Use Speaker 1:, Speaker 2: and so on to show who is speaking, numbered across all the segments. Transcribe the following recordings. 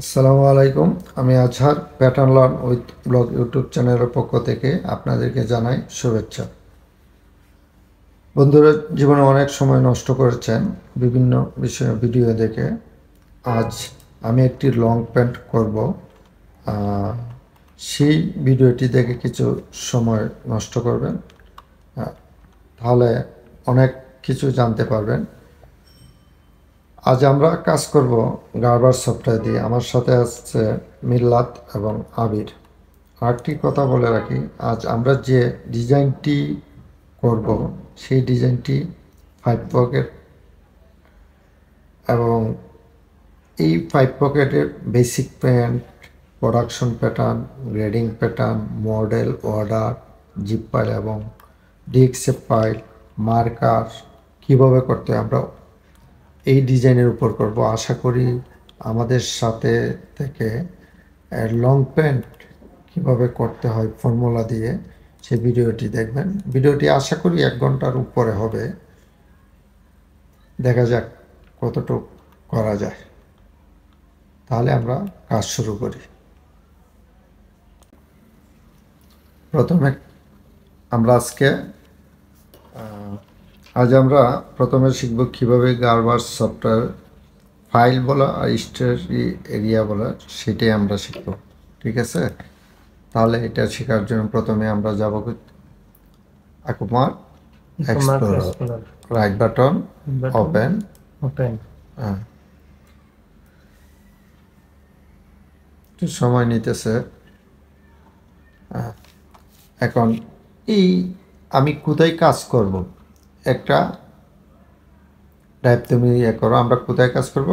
Speaker 1: আসসালামু আলাইকুম আমি Azhar pattern learn with blog YouTube চ্যানেলের পক্ষ থেকে আপনাদেরকে জানাই শুভেচ্ছা বন্ধুরা জীবনে অনেক সময় নষ্ট করেছেন বিভিন্ন বিষয়ে ভিডিও দেখে আজ আমি একটি লং প্যান্ট করব সেই ভিডিওটি দেখে কিছু সময় নষ্ট করবেন তাহলে অনেক কিছু জানতে পারবেন আজ আমরা কাজ করব গার্বার সফটওয়্যার দিয়ে আমার সাথে আসছে মিল্লাত এবং আবির আরেকটি কথা বলে রাখি আজ আমরা যে ডিজাইনটি করব সেই ডিজাইনটি ফাইভ পকেট এবং এই ফাইভ পকেটের basic pant production pattern grading pattern model order zip file এবং ডিএক্সএফ পাইল মার্কার কীভাবে করতে আমরা এই ডিজাইনের উপর করব আশা করি আমাদের সাথে থেকে লং প্যান্ট কীভাবে করতে হয় ফর্মুলা দিয়ে সে ভিডিওটি দেখবেন ভিডিওটি আশা করি এক ঘন্টার উপরে হবে দেখা যাক কতটুক করা যায় তাহলে আমরা কাজ শুরু করি প্রথমে আমরা আজকে আজ আমরা প্রথমে শিখব কীভাবে গার্ভার সফটওয়্যার ফাইল বলা আর স্টোরি এরিয়া বলা সেটাই আমরা শিখব ঠিক আছে তাহলে এটা শেখার জন্য প্রথমে আমরা যাব রাইট বাটন ওপেন ওপেন হ্যাঁ সময় নিতেছে হ্যাঁ। এখন এই আমি কোথায় কাজ করব একটা টাইপ তুমি ইয়ে করো আমরা কোথায় কাজ করব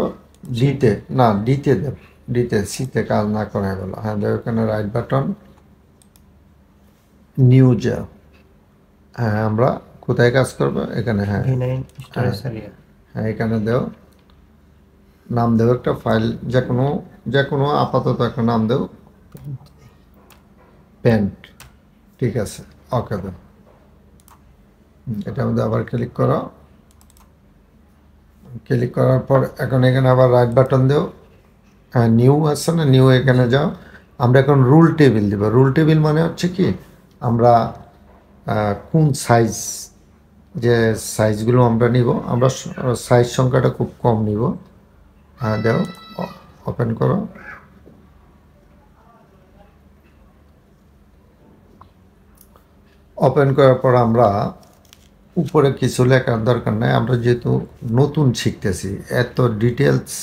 Speaker 1: জিতে না ডিতে দেব ডিতে সিতে কাজ না করাই বলো হ্যাঁ দেখো এখানে রাইট বাটন নিউ যা হ্যাঁ আমরা কোথায় কাজ করব এখানে হ্যাঁ হ্যাঁ, হ্যাঁ, হ্যাঁ এখানে দেও নাম দেও একটা ফাইল যে কোনো যে কোনো আপাতত একটা নাম দেও প্যান্ট ঠিক আছে ওকে দেব এটা মধ্যে আবার ক্লিক করো ক্লিক করার পর এখন এখানে আবার রাইট বাটন দেও হ্যাঁ নিউ আসছে না নিউ এখানে যাও আমরা এখন রুল টেবিল দেবো রুল টেবিল মানে হচ্ছে কি আমরা কোন সাইজ যে সাইজগুলো আমরা নিব আমরা সাইজ সংখ্যাটা খুব কম নিব হ্যাঁ দেও ওপেন করো ওপেন করার পর আমরা উপরে কিছু লেখার দরকার নাই আমরা যেহেতু নতুন শিখতেছি এত ডিটেলস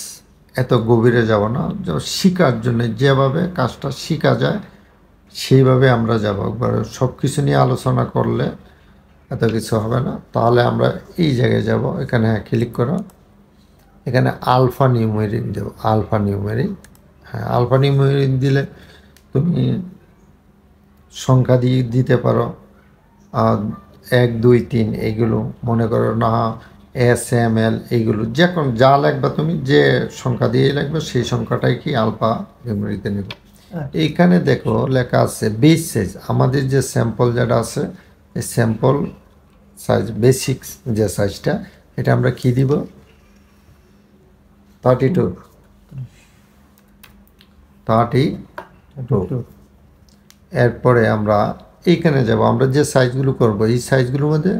Speaker 1: এত গভীরে যাব না শেখার জন্য যেভাবে কাজটা শেখা যায় সেইভাবে আমরা যাব একবার সব কিছু নিয়ে আলোচনা করলে এত কিছু হবে না তাহলে আমরা এই জায়গায় যাব এখানে হ্যাঁ ক্লিক করো এখানে আলফা নিউমেরিন দেব আলফা নিউমেরিন হ্যাঁ আলফা নিউমেরিন দিলে তুমি সংখ্যা দিয়ে দিতে পারো এক দুই তিন এইগুলো মনে করো না এস এম এল এইগুলো যে কোন যা লাগবে তুমি যে সংখ্যা দিয়ে লাগবে সেই সংখ্যাটাই কি আলফা মেমোরিতে নেব আচ্ছা। এইখানে দেখো লেখা আছে বেস সাইজ আমাদের যে স্যাম্পল যেটা আছে এই স্যাম্পল সাইজ বেসিক যে সাইজটা এটা আমরা কি দিব থার্টি টু থার্টি টু এরপরে আমরা এইখানে যাব আমরা যে সাইজগুলো করব এই সাইজগুলোর মধ্যে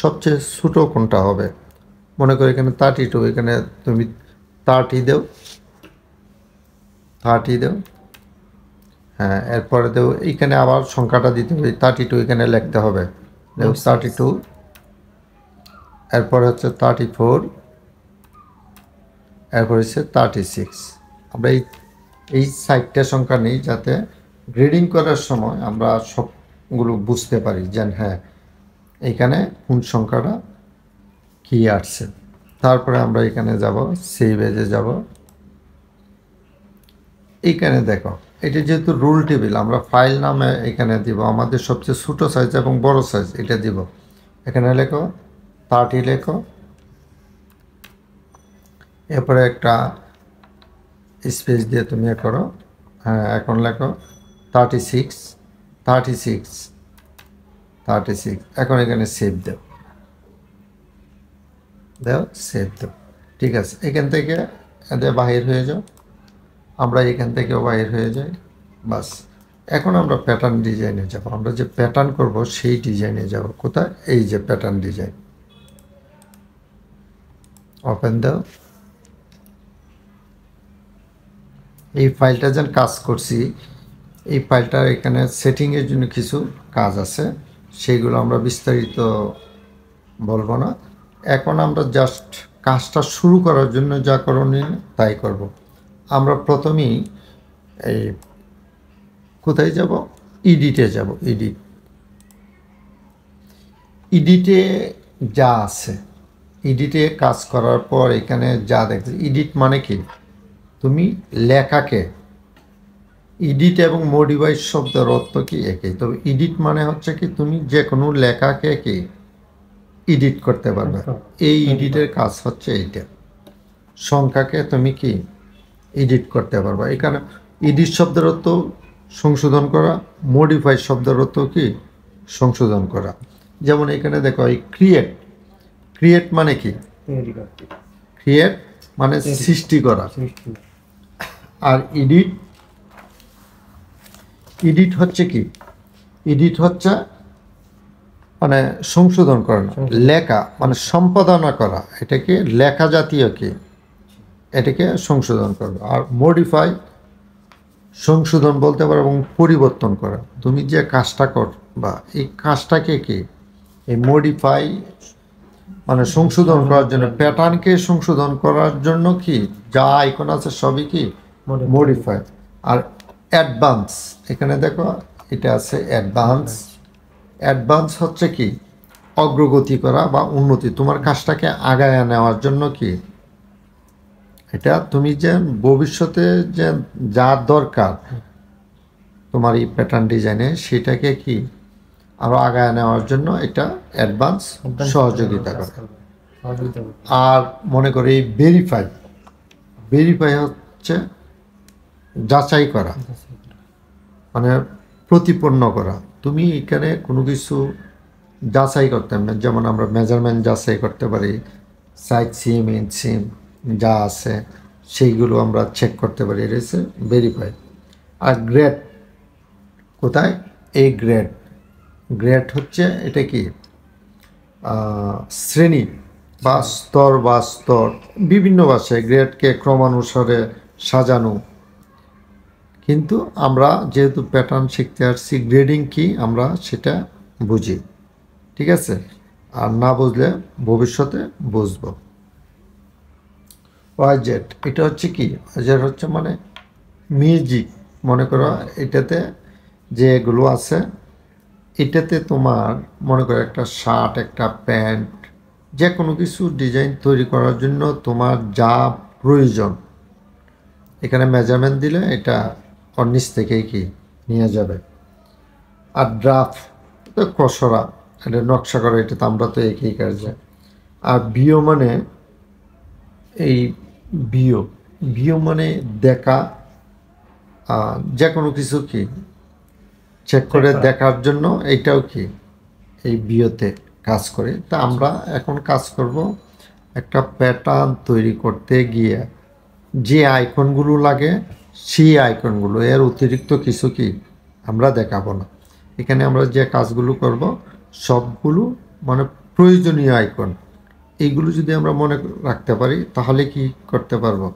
Speaker 1: সবচেয়ে ছোটো কোনটা হবে মনে করো এখানে থার্টি টু এখানে তুমি থার্টি দেও থার্টি দেও হ্যাঁ এরপরে দেও এইখানে আবার সংখ্যাটা দিতে হবে থার্টি টু এখানে লিখতে হবে দেও থার্টি টু এরপরে হচ্ছে থার্টি ফোর এরপর হচ্ছে থার্টি সিক্স আমরা এই এই সাইটটা সংখ্যা নিই যাতে গ্রেডিং করার সময় আমরা সব গুলো বুঝতে পারি যেন হ্যাঁ এখানে কোন সংখ্যাটা কি আসছে তারপরে আমরা এখানে যাব সেই বেজে যাব এইখানে দেখো এটা যেহেতু রুল টেবিল আমরা ফাইল নামে এখানে দিব আমাদের সবচেয়ে ছোটো সাইজ এবং বড় সাইজ এটা দিব এখানে লেখো পার্টি লেখো এরপরে একটা স্পেস দিয়ে তুমি করো হ্যাঁ এখন লেখো thirty six thirty six thirty six এখন এখানে সেভ দেব দেও সেভ দেব ঠিক আছে এখান থেকে এদের বাহির হয়ে যাও আমরা এখান থেকেও বাহির হয়ে যাই বাস এখন আমরা প্যাটার্ন ডিজাইনে যাব আমরা যে প্যাটার্ন করব সেই ডিজাইনে যাব কোথায় এই যে প্যাটার্ন ডিজাইন ওপেন দাও এই ফাইলটা যেন কাজ করছি এই ফাইলটার এখানে সেটিংয়ের জন্য কিছু কাজ আছে সেগুলো আমরা বিস্তারিত বলবো না এখন আমরা জাস্ট কাজটা শুরু করার জন্য যা করণীয় তাই করব। আমরা প্রথমেই এই কোথায় যাব ইডিটে যাব ইডিট ইডিটে যা আছে ইডিটে কাজ করার পর এখানে যা দেখছে ইডিট মানে কি তুমি লেখাকে ইডিট এবং মডিফাই শব্দের অর্থ কি একে তবে ইডিট মানে হচ্ছে কি তুমি যে কোনো লেখাকে কি ইডিট করতে পারবে এই ইডিটের কাজ হচ্ছে এইটা সংখ্যাকে তুমি কি এডিট করতে পারবা এখানে ইডিট শব্দের অর্থ সংশোধন করা মডিফাই শব্দের অর্থ কি সংশোধন করা যেমন এখানে দেখো এই ক্রিয়েট ক্রিয়েট মানে কি ক্রিয়েট মানে সৃষ্টি করা আর ইডিট এডিট হচ্ছে কি এডিট হচ্ছে মানে সংশোধন করা লেখা মানে সম্পাদনা করা এটাকে লেখা জাতীয় কি এটাকে সংশোধন করবে আর মডিফাই সংশোধন বলতে পারো এবং পরিবর্তন করা তুমি যে কাজটা কর বা এই কাজটাকে কি এই মডিফাই মানে সংশোধন করার জন্য প্যাটার্নকে সংশোধন করার জন্য কি যা আইকন আছে সবই কি মডিফাই আর অ্যাডভান্স এখানে দেখো এটা আছে অ্যাডভান্স অ্যাডভান্স হচ্ছে কি অগ্রগতি করা বা উন্নতি তোমার কাজটাকে আগায় নেওয়ার জন্য কি এটা তুমি যে ভবিষ্যতে যে যা দরকার তোমার এই প্যাটার্ন ডিজাইনে সেটাকে কি আরও আগায় নেওয়ার জন্য এটা অ্যাডভান্স সহযোগিতা করে আর মনে করি ভেরিফাই ভেরিফাই হচ্ছে যাচাই করা মানে প্রতিপন্ন করা তুমি এখানে কোনো কিছু যাচাই করতাম না যেমন আমরা মেজারমেন্ট যাচাই করতে পারি সাইড সিম ইন সিম যা আছে সেইগুলো আমরা চেক করতে পারি হচ্ছে ভেরিফাই আর গ্রেড কোথায় এই গ্রেড গ্রেড হচ্ছে এটা কি শ্রেণী বা স্তর বা স্তর বিভিন্ন ভাষায় গ্রেডকে ক্রমানুসারে সাজানো কিন্তু আমরা যেহেতু প্যাটার্ন শিখতে আসছি গ্রেডিং কি আমরা সেটা বুঝি ঠিক আছে আর না বুঝলে ভবিষ্যতে বুঝব জেড এটা হচ্ছে কি ওয়াজেট হচ্ছে মানে মিউজিক মনে করো এটাতে যেগুলো আছে এটাতে তোমার মনে করো একটা শার্ট একটা প্যান্ট যে কোনো কিছু ডিজাইন তৈরি করার জন্য তোমার যা প্রয়োজন এখানে মেজারমেন্ট দিলে এটা ওর নিচ থেকেই কি নিয়ে যাবে আর ড্রাফ খসড়া এটা নকশা করা এটা তো আমরা তো একই কাজে আর বিও মানে এই বিও বিও মানে দেখা যে কোনো কিছু কি চেক করে দেখার জন্য এটাও কি এই বিওতে কাজ করে তা আমরা এখন কাজ করব একটা প্যাটার্ন তৈরি করতে গিয়ে যে আইকনগুলো লাগে সেই আইকনগুলো এর অতিরিক্ত কিছু কি আমরা দেখাবো না এখানে আমরা যে কাজগুলো করব সবগুলো মানে প্রয়োজনীয় আইকন এইগুলো যদি আমরা মনে রাখতে পারি তাহলে কি করতে পারবো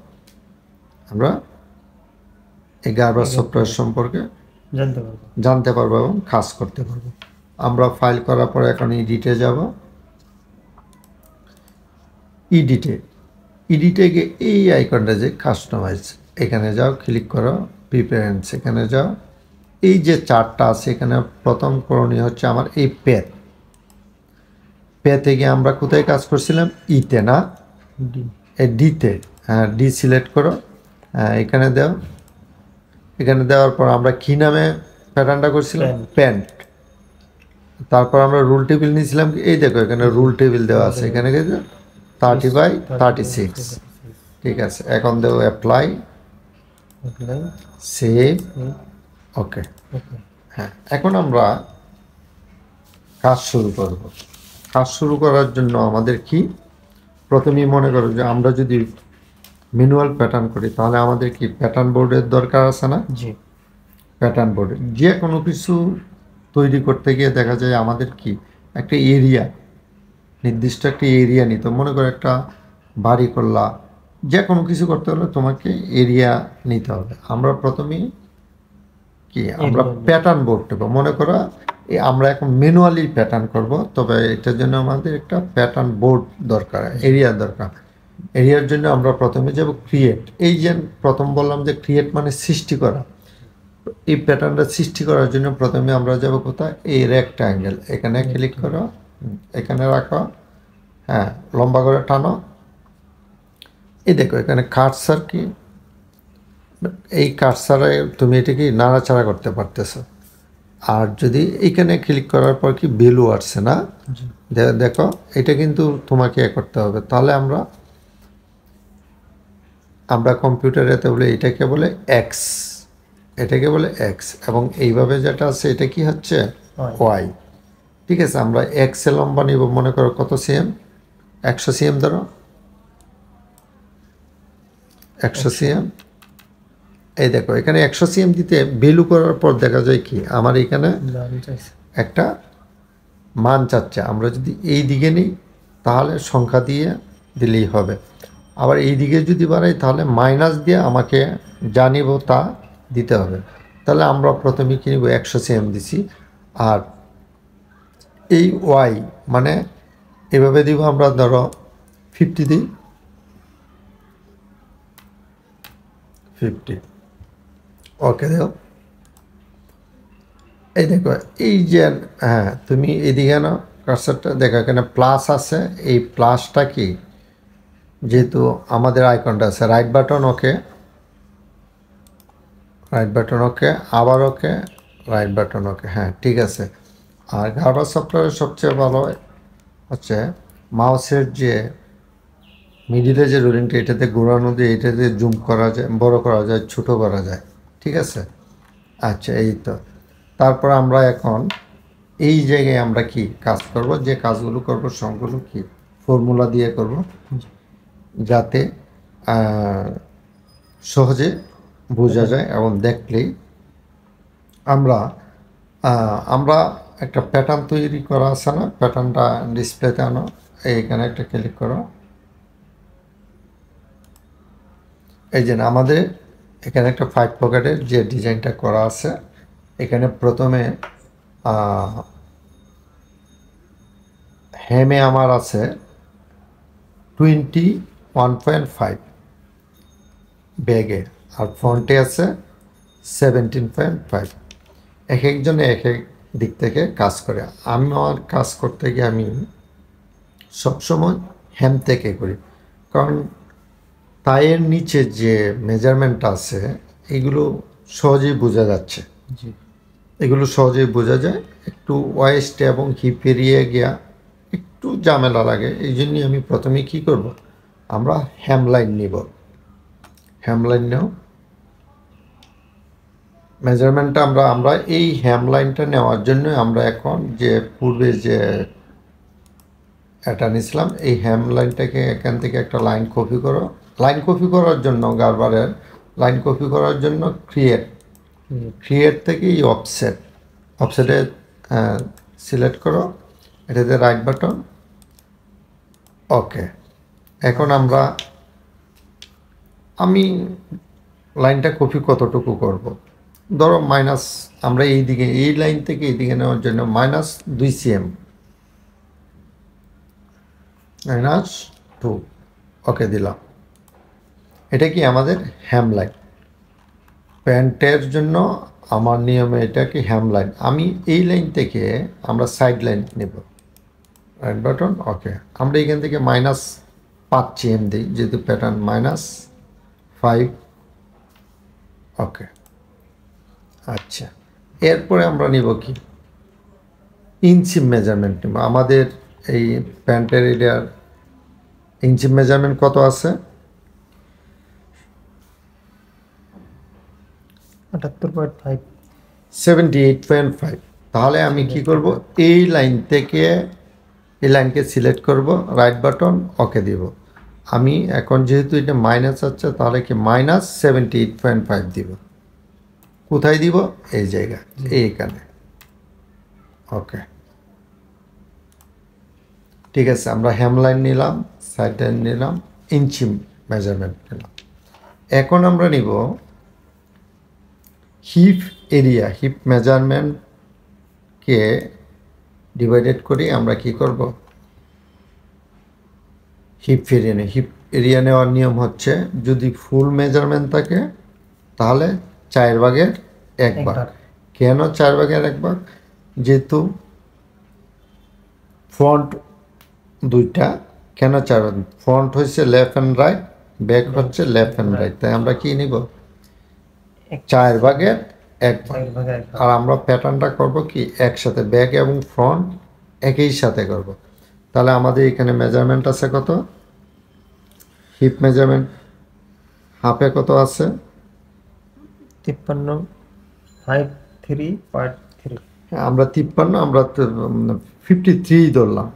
Speaker 1: আমরা এই গার্বার সফটওয়্যার সম্পর্কে জানতে পারবো জানতে পারবো এবং কাজ করতে পারবো আমরা ফাইল করার পর এখন ইডিটে যাব ইডিটে ইডিটে গিয়ে এই আইকনটা যে কাস্টমাইজ এখানে যাও ক্লিক করো প্রিপারেন্স এখানে যাও এই যে চারটা আছে এখানে প্রথম করণীয় হচ্ছে আমার এই প্যাথ পেতে গিয়ে আমরা কোথায় কাজ করছিলাম ইতে না ডিতে হ্যাঁ ডি সিলেক্ট করো হ্যাঁ, এখানে দেও এখানে দেওয়ার পর আমরা কী নামে প্যাটার্নটা করছিলাম প্যান্ট তারপর আমরা রুল টেবিল নিয়েছিলাম এই দেখো এখানে রুল টেবিল দেওয়া আছে এখানে থার্টি বাই থার্টি সিক্স ঠিক আছে এখন দেবো অ্যাপ্লাই সেভ ওকে হ্যাঁ এখন আমরা কাজ শুরু করব কাজ শুরু করার জন্য আমাদের কি প্রথমেই মনে করো যে আমরা যদি ম্যানুয়াল প্যাটার্ন করি তাহলে আমাদের কি প্যাটার্ন বোর্ডের দরকার আছে না জি প্যাটার্ন বোর্ডে যে কোনো কিছু তৈরি করতে গিয়ে দেখা যায় আমাদের কি একটা এরিয়া নির্দিষ্ট একটা এরিয়া নিত মনে করো একটা বাড়ি করলা যে কোনো কিছু করতে হলে তোমাকে এরিয়া নিতে হবে আমরা প্রথমেই কি আমরা প্যাটার্ন বোর্ড নেব মনে করো আমরা এখন ম্যানুয়ালি প্যাটার্ন করব তবে এটার জন্য আমাদের একটা প্যাটার্ন বোর্ড দরকার এরিয়া দরকার এরিয়ার জন্য আমরা প্রথমে যাবো ক্রিয়েট এই যে প্রথম বললাম যে ক্রিয়েট মানে সৃষ্টি করা এই প্যাটার্নটা সৃষ্টি করার জন্য প্রথমে আমরা যাবো কোথায় এই রেক্টাঙ্গেল এখানে ক্লিক করো এখানে রাখো হ্যাঁ লম্বা করে টানো এই দেখো এখানে কাটসার কি এই কাটসারে তুমি এটা কি নাড়াচাড়া করতে পারতেছো আর যদি এখানে ক্লিক করার পর কি ভ্যালু আসছে না দেখো এটা কিন্তু তোমাকে এ করতে হবে তাহলে আমরা আমরা কম্পিউটারে বলে এটাকে বলে এক্স এটাকে বলে এক্স এবং এইভাবে যেটা আছে এটা কি হচ্ছে ওয়াই ঠিক আছে আমরা এক্সে লম্বা নিব মনে করো কত সিএম একশো সিএম ধরো একশো সিএম এই দেখো এখানে একশো সিএম দিতে ভ্যালু করার পর দেখা যায় কি আমার এখানে একটা মান চাচ্ছে আমরা যদি এই দিকে নিই তাহলে সংখ্যা দিয়ে দিলেই হবে আবার এই দিকে যদি বাড়াই তাহলে মাইনাস দিয়ে আমাকে জানিব তা দিতে হবে তাহলে আমরা প্রথমে কিনব একশো সিএম দিছি আর এই ওয়াই মানে এভাবে দিব আমরা ধরো ফিফটি দিই ফিফটি ওকে দেখো এই দেখো এই যে হ্যাঁ তুমি এদিকে না কার্সারটা দেখো এখানে প্লাস আছে এই প্লাসটা কি যেহেতু আমাদের আইকনটা আছে right button okay right button okay আবার ওকে রাইট বাটন ওকে হ্যাঁ ঠিক আছে আর গার্বার সফটওয়্যারের সবচেয়ে ভালো হচ্ছে মাউসের যে মিডিলে যে রোলিংটা এটাতে ঘোরানো দিয়ে এটাতে জুম করা যায় বড় করা যায় ছোট করা যায় ঠিক আছে আচ্ছা এই তো তারপর আমরা এখন এই জায়গায় আমরা কি কাজ করব যে কাজগুলো করব সবগুলো কি ফর্মুলা দিয়ে করব যাতে সহজে বোঝা যায় এবং দেখলেই আমরা আমরা একটা প্যাটার্ন তৈরি করা আছে না প্যাটার্নটা ডিসপ্লেতে আনো এইখানে একটা ক্লিক করো এই যে আমাদের এখানে একটা ফাইভ পকেটের যে ডিজাইনটা করা আছে এখানে প্রথমে হেমে আমার আছে টোয়েন্টি ওয়ান পয়েন্ট ফাইভ ব্যাগে আর ফ্রন্টে আছে সেভেন্টিন পয়েন্ট ফাইভ এক একজনে এক এক দিক থেকে কাজ করে আমি আমার কাজ করতে গিয়ে আমি সবসময় হ্যাম থেকে করি কারণ পায়ের নিচে যে মেজারমেন্ট আছে এগুলো সহজেই বোঝা যাচ্ছে এগুলো সহজেই বোঝা যায় একটু ওয়েস্ট এবং হিপ এরিয়ে গিয়া একটু ঝামেলা লাগে এই জন্যই আমি প্রথমে কি করব আমরা হ্যামলাইন নিব হ্যামলাইন নেও মেজারমেন্টটা আমরা আমরা এই হ্যামলাইনটা নেওয়ার জন্য আমরা এখন যে পূর্বে যে এটা নিয়েছিলাম এই হ্যামলাইনটাকে এখান থেকে একটা লাইন কপি করো লাইন কপি করার জন্য গারবারের লাইন কপি করার জন্য ক্রিয়েট ক্রিয়েট থেকে এই অফসেট অফসেটে সিলেক্ট করো এটাতে রাইট বাটন ওকে এখন আমরা আমি লাইনটা কপি কতটুকু করব। ধরো মাইনাস আমরা এই দিকে এই লাইন থেকে এই দিকে নেওয়ার জন্য মাইনাস দুই সিএম মাইনাস টু ওকে দিলাম এটা কি আমাদের হ্যামলাইন প্যান্টের জন্য আমার নিয়মে এটা কি হ্যামলাইন আমি এই লাইন থেকে আমরা সাইড লাইন নেব রাইট বাটন ওকে আমরা এখান থেকে মাইনাস চি এম দিই যেহেতু প্যাটার্ন মাইনাস ফাইভ ওকে আচ্ছা এরপরে আমরা নিব কি ইঞ্চি মেজারমেন্ট নেব আমাদের এই প্যান্টের এরিয়ার ইঞ্চি মেজারমেন্ট কত আছে five seventy eight point five তাহলে আমি কি করব এই লাইন থেকে এই লাইনকে সিলেক্ট করব রাইট বাটন ওকে দিব আমি এখন যেহেতু এটা মাইনাস আছে তাহলে কি minus seventy eight point five দিব কোথায় দিব এই জায়গা এইখানে ওকে ঠিক আছে আমরা হ্যামলাইন নিলাম সাইড লাইন নিলাম ইঞ্চি মেজারমেন্ট নিলাম এখন আমরা নিব হিপ এরিয়া হিপ মেজারমেন্টকে ডিভাইডেড করি আমরা কি করব হিপ এরিয়া নিয়ে হিপ এরিয়া নেওয়ার নিয়ম হচ্ছে যদি ফুল মেজারমেন্ট থাকে তাহলে চার ভাগের একবার কেন চার ভাগের একবার যেহেতু ফ্রন্ট দুইটা কেন চার ফ্রন্ট হচ্ছে লেফট অ্যান্ড রাইট ব্যাক হচ্ছে লেফট অ্যান্ড রাইট তাই আমরা কি নিব চার ভাগের এক আর আমরা প্যাটার্নটা করব কি একসাথে ব্যাক এবং ফ্রন্ট একই সাথে করব। তাহলে আমাদের এখানে মেজারমেন্ট আছে কত হিপ মেজারমেন্ট হাফে কত আছে তিপ্পান্ন ফাইভ থ্রি পয়েন্ট থ্রি আমরা তিপ্পান্ন আমরা ফিফটি থ্রি ধরলাম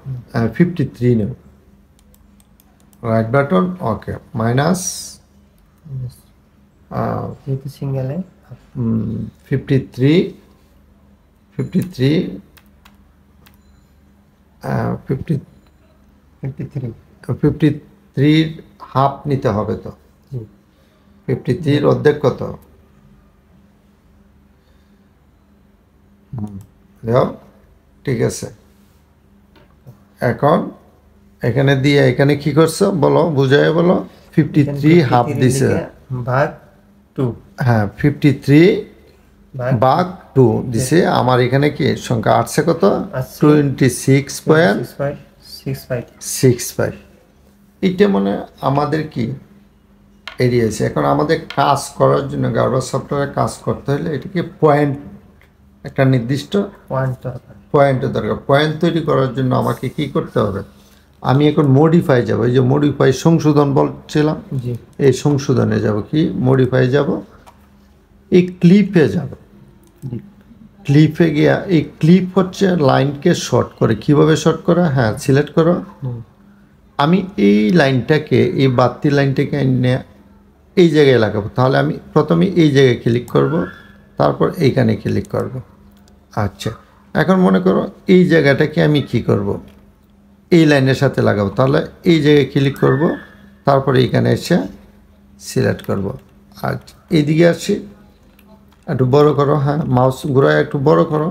Speaker 1: ফিফটি থ্রি হ্যাঁ, নেব রাইট বাটন ওকে মাইনাস যেহেতু সিঙ্গেলে fifty three fifty three fifty fifty three fifty থ্রির হাফ নিতে হবে তো ফিফটি থ্রির অর্ধেক কত ঠিক আছে এখন এখানে দিয়ে এখানে কি করছো বলো বুঝায় বলো ফিফটি থ্রি হাফ দিছে ভাগ টু হ্যাঁ ফিফটি থ্রি বাঘ টু দিছে হ্যাঁ। আমার এখানে কি সংখ্যা আটশো কত twenty six point six five এটা মানে আমাদের কি এড়িয়েছে এখন আমাদের কাজ করার জন্য গার্বার সফটওয়্যারে কাজ করতে হলে কি পয়েন্ট একটা নির্দিষ্ট পয়েন্ট পয়েন্টের দরকার পয়েন্ট তৈরি করার জন্য আমাকে কি করতে হবে আমি এখন মডিফাই যাব এই যে মডিফাই সংশোধন বলছিলাম এই সংশোধনে যাব কি মডিফাই যাব এই ক্লিপে যাব ক্লিপে গিয়া এই ক্লিপ হচ্ছে লাইনকে শর্ট করে কিভাবে শর্ট করা হ্যাঁ সিলেক্ট করো আমি এই লাইনটাকে এই বাতি লাইনটাকে এনে এই জায়গায় লাগাবো তাহলে আমি প্রথমে এই জায়গায় ক্লিক করব তারপর এইখানে ক্লিক করব আচ্ছা এখন মনে করো এই জায়গাটাকে আমি কি করব। এই লাইনের সাথে লাগাবো তাহলে এই জায়গায় ক্লিক করব তারপরে এখানে এসে সিলেক্ট করব আর এইদিকে আসি একটু বড় করো হ্যাঁ মাউস ঘুরায় একটু বড় করো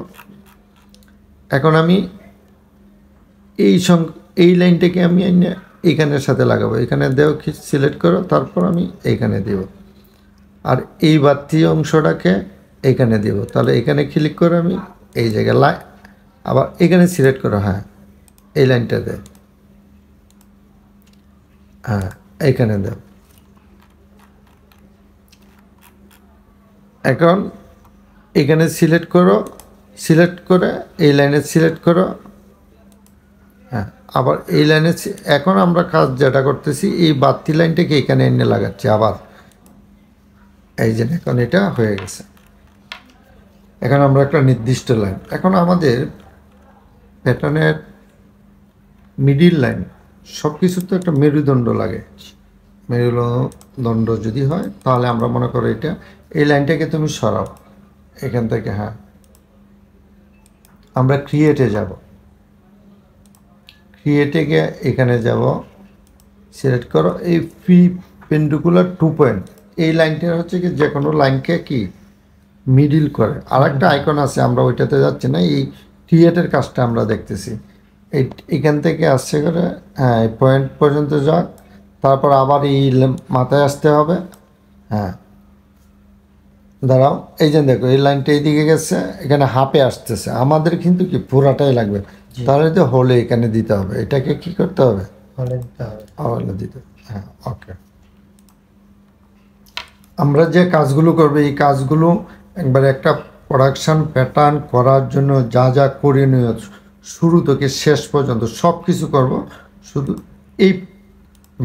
Speaker 1: এখন আমি এই সং এই লাইনটাকে আমি এইখানের সাথে লাগাবো এখানে দেও সিলেক্ট করো তারপর আমি এইখানে দেব আর এই বাতি অংশটাকে এখানে দেব তাহলে এখানে ক্লিক করে আমি এই জায়গায় লাই আবার এখানে সিলেক্ট করো হ্যাঁ এই লাইনটা দে হ্যাঁ এইখানে দে এখন এখানে সিলেক্ট করো সিলেক্ট করে এই লাইনে সিলেক্ট করো হ্যাঁ আবার এই লাইনে এখন আমরা কাজ যেটা করতেছি এই বাড়তি লাইনটাকে এখানে এনে লাগাচ্ছি আবার এই যে এখন এটা হয়ে গেছে এখন আমরা একটা নির্দিষ্ট লাইন এখন আমাদের প্যাটার্নের মিডিল লাইন সব কিছুর তো একটা মেরুদণ্ড লাগে মেরুদণ্ড যদি হয় তাহলে আমরা মনে করো এটা এই লাইনটাকে তুমি সরাও এখান থেকে হ্যাঁ আমরা ক্রিয়েটে যাব ক্রিয়েটে গিয়ে এখানে যাব সিলেক্ট করো এই ফ্রি পেন্ডুকুলার টু পয়েন্ট এই লাইনটা হচ্ছে কি যে কোনো লাইনকে কি মিডিল করে আর একটা আইকন আছে আমরা ওইটাতে যাচ্ছি না এই ক্রিয়েটের কাজটা আমরা দেখতেছি এখান থেকে আসছে করে হ্যাঁ এই পয়েন্ট পর্যন্ত যাক তারপর আবার এই মাথায় আসতে হবে হ্যাঁ দাঁড়াও এই যে দেখো এই লাইনটা এইদিকে গেছে এখানে হাফে আসতেছে আমাদের কিন্তু কি পুরাটাই লাগবে তাহলে তো হলে এখানে দিতে হবে এটাকে কি করতে হবে হলে দিতে হবে হ্যাঁ ওকে আমরা যে কাজগুলো করব এই কাজগুলো একবার একটা প্রোডাকশান প্যাটার্ন করার জন্য যা যা করণীয় শুরু থেকে শেষ পর্যন্ত সব কিছু করবো শুধু এই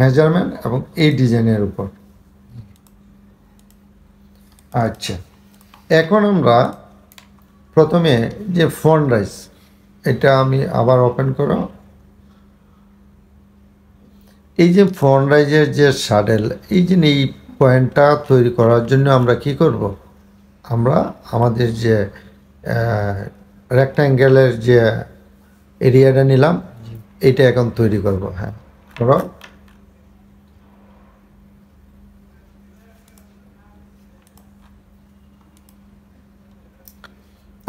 Speaker 1: মেজারমেন্ট এবং এই ডিজাইনের উপর আচ্ছা এখন আমরা প্রথমে যে ফোন রাইস এটা আমি আবার ওপেন করো এই যে ফোন রাইজের যে সাডেল এই যে এই পয়েন্টটা তৈরি করার জন্য আমরা কি করব আমরা আমাদের যে রেক্ট্যাঙ্গেলের যে এরিয়াটা নিলাম এটা এখন তৈরি করব হ্যাঁ করো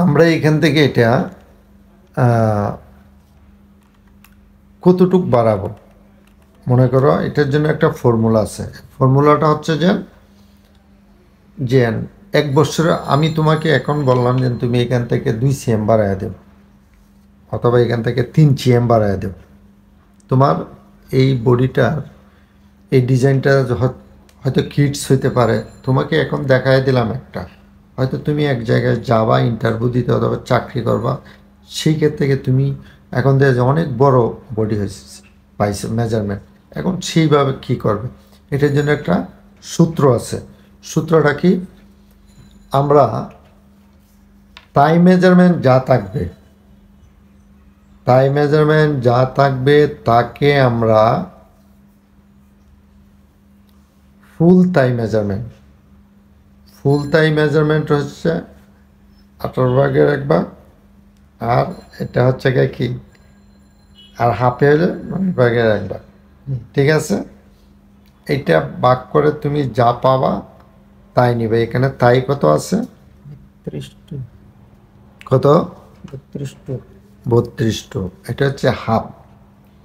Speaker 1: আমরা এখান থেকে এটা কতটুক বাড়াবো মনে করো এটার জন্য একটা ফর্মুলা আছে ফর্মুলাটা হচ্ছে যে যে এক বছরে আমি তোমাকে এখন বললাম যে তুমি এখান থেকে দুই সিএম বাড়ায় দেবো অথবা এখান থেকে তিন চেম্বার বাড়ায় দেব তোমার এই বডিটার এই ডিজাইনটা হয়তো কিটস হইতে পারে তোমাকে এখন দেখায় দিলাম একটা হয়তো তুমি এক জায়গায় যাবা ইন্টারভিউ দিতে অথবা চাকরি করবা সেই ক্ষেত্রে তুমি এখন দেখা যায় অনেক বড় বডি হয়েছে পাইছে মেজারমেন্ট এখন সেইভাবে কি করবে এটার জন্য একটা সূত্র আছে সূত্রটা কি আমরা টাইম মেজারমেন্ট যা থাকবে টাই মেজারমেন্ট যা থাকবে তাকে আমরা ফুল টাই মেজারমেন্ট ফুল টাই মেজারমেন্ট হচ্ছে আঠারো ভাগের এক আর এটা হচ্ছে গিয়ে কি আর হাফে হলে নয় ভাগের এক ঠিক আছে এটা বাক করে তুমি যা পাবা তাই নিবে এখানে তাই কত আছে কত টু এটা হচ্ছে হাফ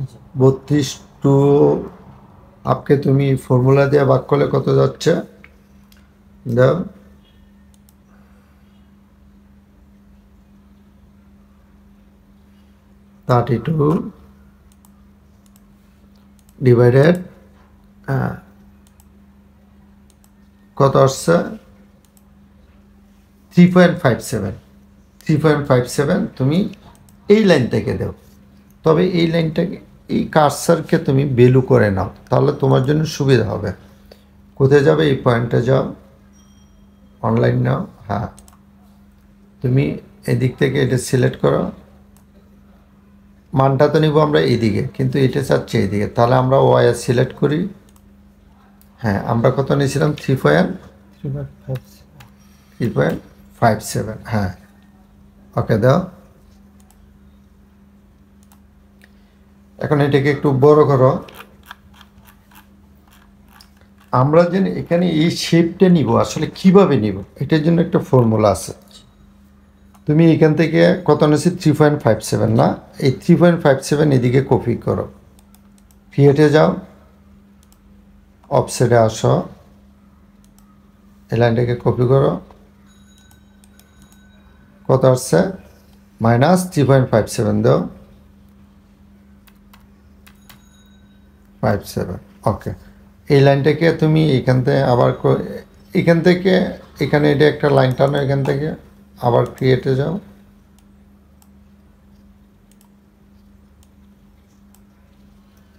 Speaker 1: আচ্ছা। বত্রিশ টু হাফকে তুমি ফর্মুলা দিয়ে ভাগ করলে কত যাচ্ছে থার্টি টু ডিভাইডেড কত আসছে three point five seven three point five seven তুমি এই লাইন থেকে দাও তবে এই লাইনটাকে এই কার্সারকে তুমি বেলু করে নাও তাহলে তোমার জন্য সুবিধা হবে কোথায় যাবে এই পয়েন্টে যাও অনলাইন নাও হ্যাঁ তুমি এদিক থেকে এটা সিলেক্ট করো মানটা তো নিব আমরা এদিকে কিন্তু এটা চাচ্ছি এদিকে তাহলে আমরা ওয়ার সিলেক্ট করি হ্যাঁ আমরা কত নিয়েছিলাম three point three point five seven হ্যাঁ ওকে দাও এখন এটাকে একটু বড় করো আমরা যে এখানে এই শেপটা নিব আসলে কিভাবে নিব এটার জন্য একটা ফর্মুলা আছে তুমি এখান থেকে কত নিয়েছি থ্রি পয়েন্ট ফাইভ সেভেন না এই থ্রি পয়েন্ট ফাইভ সেভেন এদিকে কপি করো ফিয়েটে যাও অফসেটে আসো এই লাইনটাকে কপি করো কত আসছে minus three point five seven দাও ফাইভ সেভেন ওকে এই লাইনটাকে তুমি এখান থেকে আবার এখান থেকে এখানে এটা একটা লাইন টানো এখান থেকে আবার ক্রিয়েটে যাও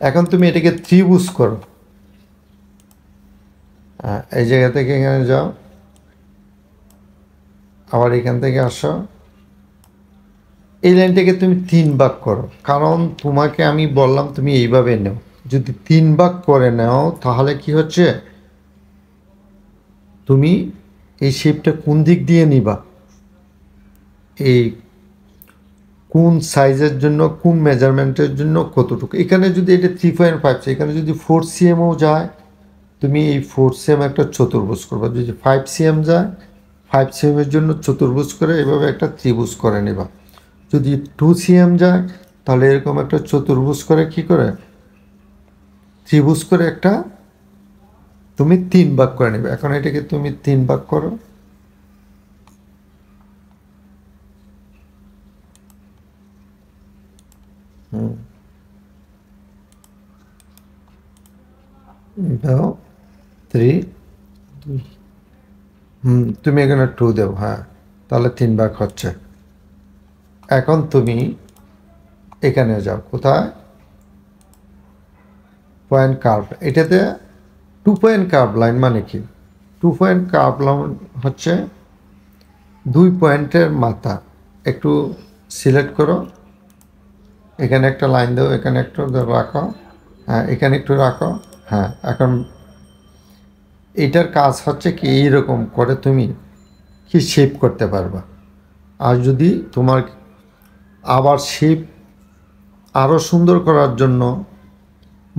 Speaker 1: এখন তুমি এটাকে ত্রিভুজ করো হ্যাঁ, এই জায়গা থেকে এখানে যাও আবার এখান থেকে আসো এই লাইনটাকে তুমি তিন ভাগ করো কারণ তোমাকে আমি বললাম তুমি এইভাবে নেও যদি তিন ভাগ করে নাও তাহলে কি হচ্ছে তুমি এই শেপটা কোন দিক দিয়ে নিবা এই কোন সাইজের জন্য কোন মেজারমেন্টের জন্য কতটুকু এখানে যদি এটা থ্রি পয়েন্ট ফাইভ এখানে যদি ফোর সিএমও যায় তুমি এই ফোর সিএম একটা চতুর্ভুজ করবা যদি ফাইভ সিএম যায় ফাইভ সিএমের জন্য চতুর্ভুজ করে এভাবে একটা ত্রিভুজ করে নেবা যদি টু সিএম যায় তাহলে এরকম একটা চতুর্ভুজ করে কি করে ত্রিভুজ করে একটা তুমি তিন ভাগ করে নেবে এখন এটাকে তুমি তিন ভাগ করো দাও থ্রি হুম তুমি এখানে টু দেব হ্যাঁ তাহলে তিন ভাগ হচ্ছে এখন তুমি এখানে যাও কোথায় পয়েন্ট কার্ভ এটাতে টু পয়েন্ট কার্ভ লাইন মানে কি টু পয়েন্ট কার্ভ লাইন হচ্ছে দুই পয়েন্টের মাথা একটু সিলেক্ট করো এখানে একটা লাইন দাও এখানে একটু রাখো হ্যাঁ এখানে একটু রাখো হ্যাঁ এখন এটার কাজ হচ্ছে কি এইরকম করে তুমি কি শেপ করতে পারবা আর যদি তোমার আবার শেপ আরও সুন্দর করার জন্য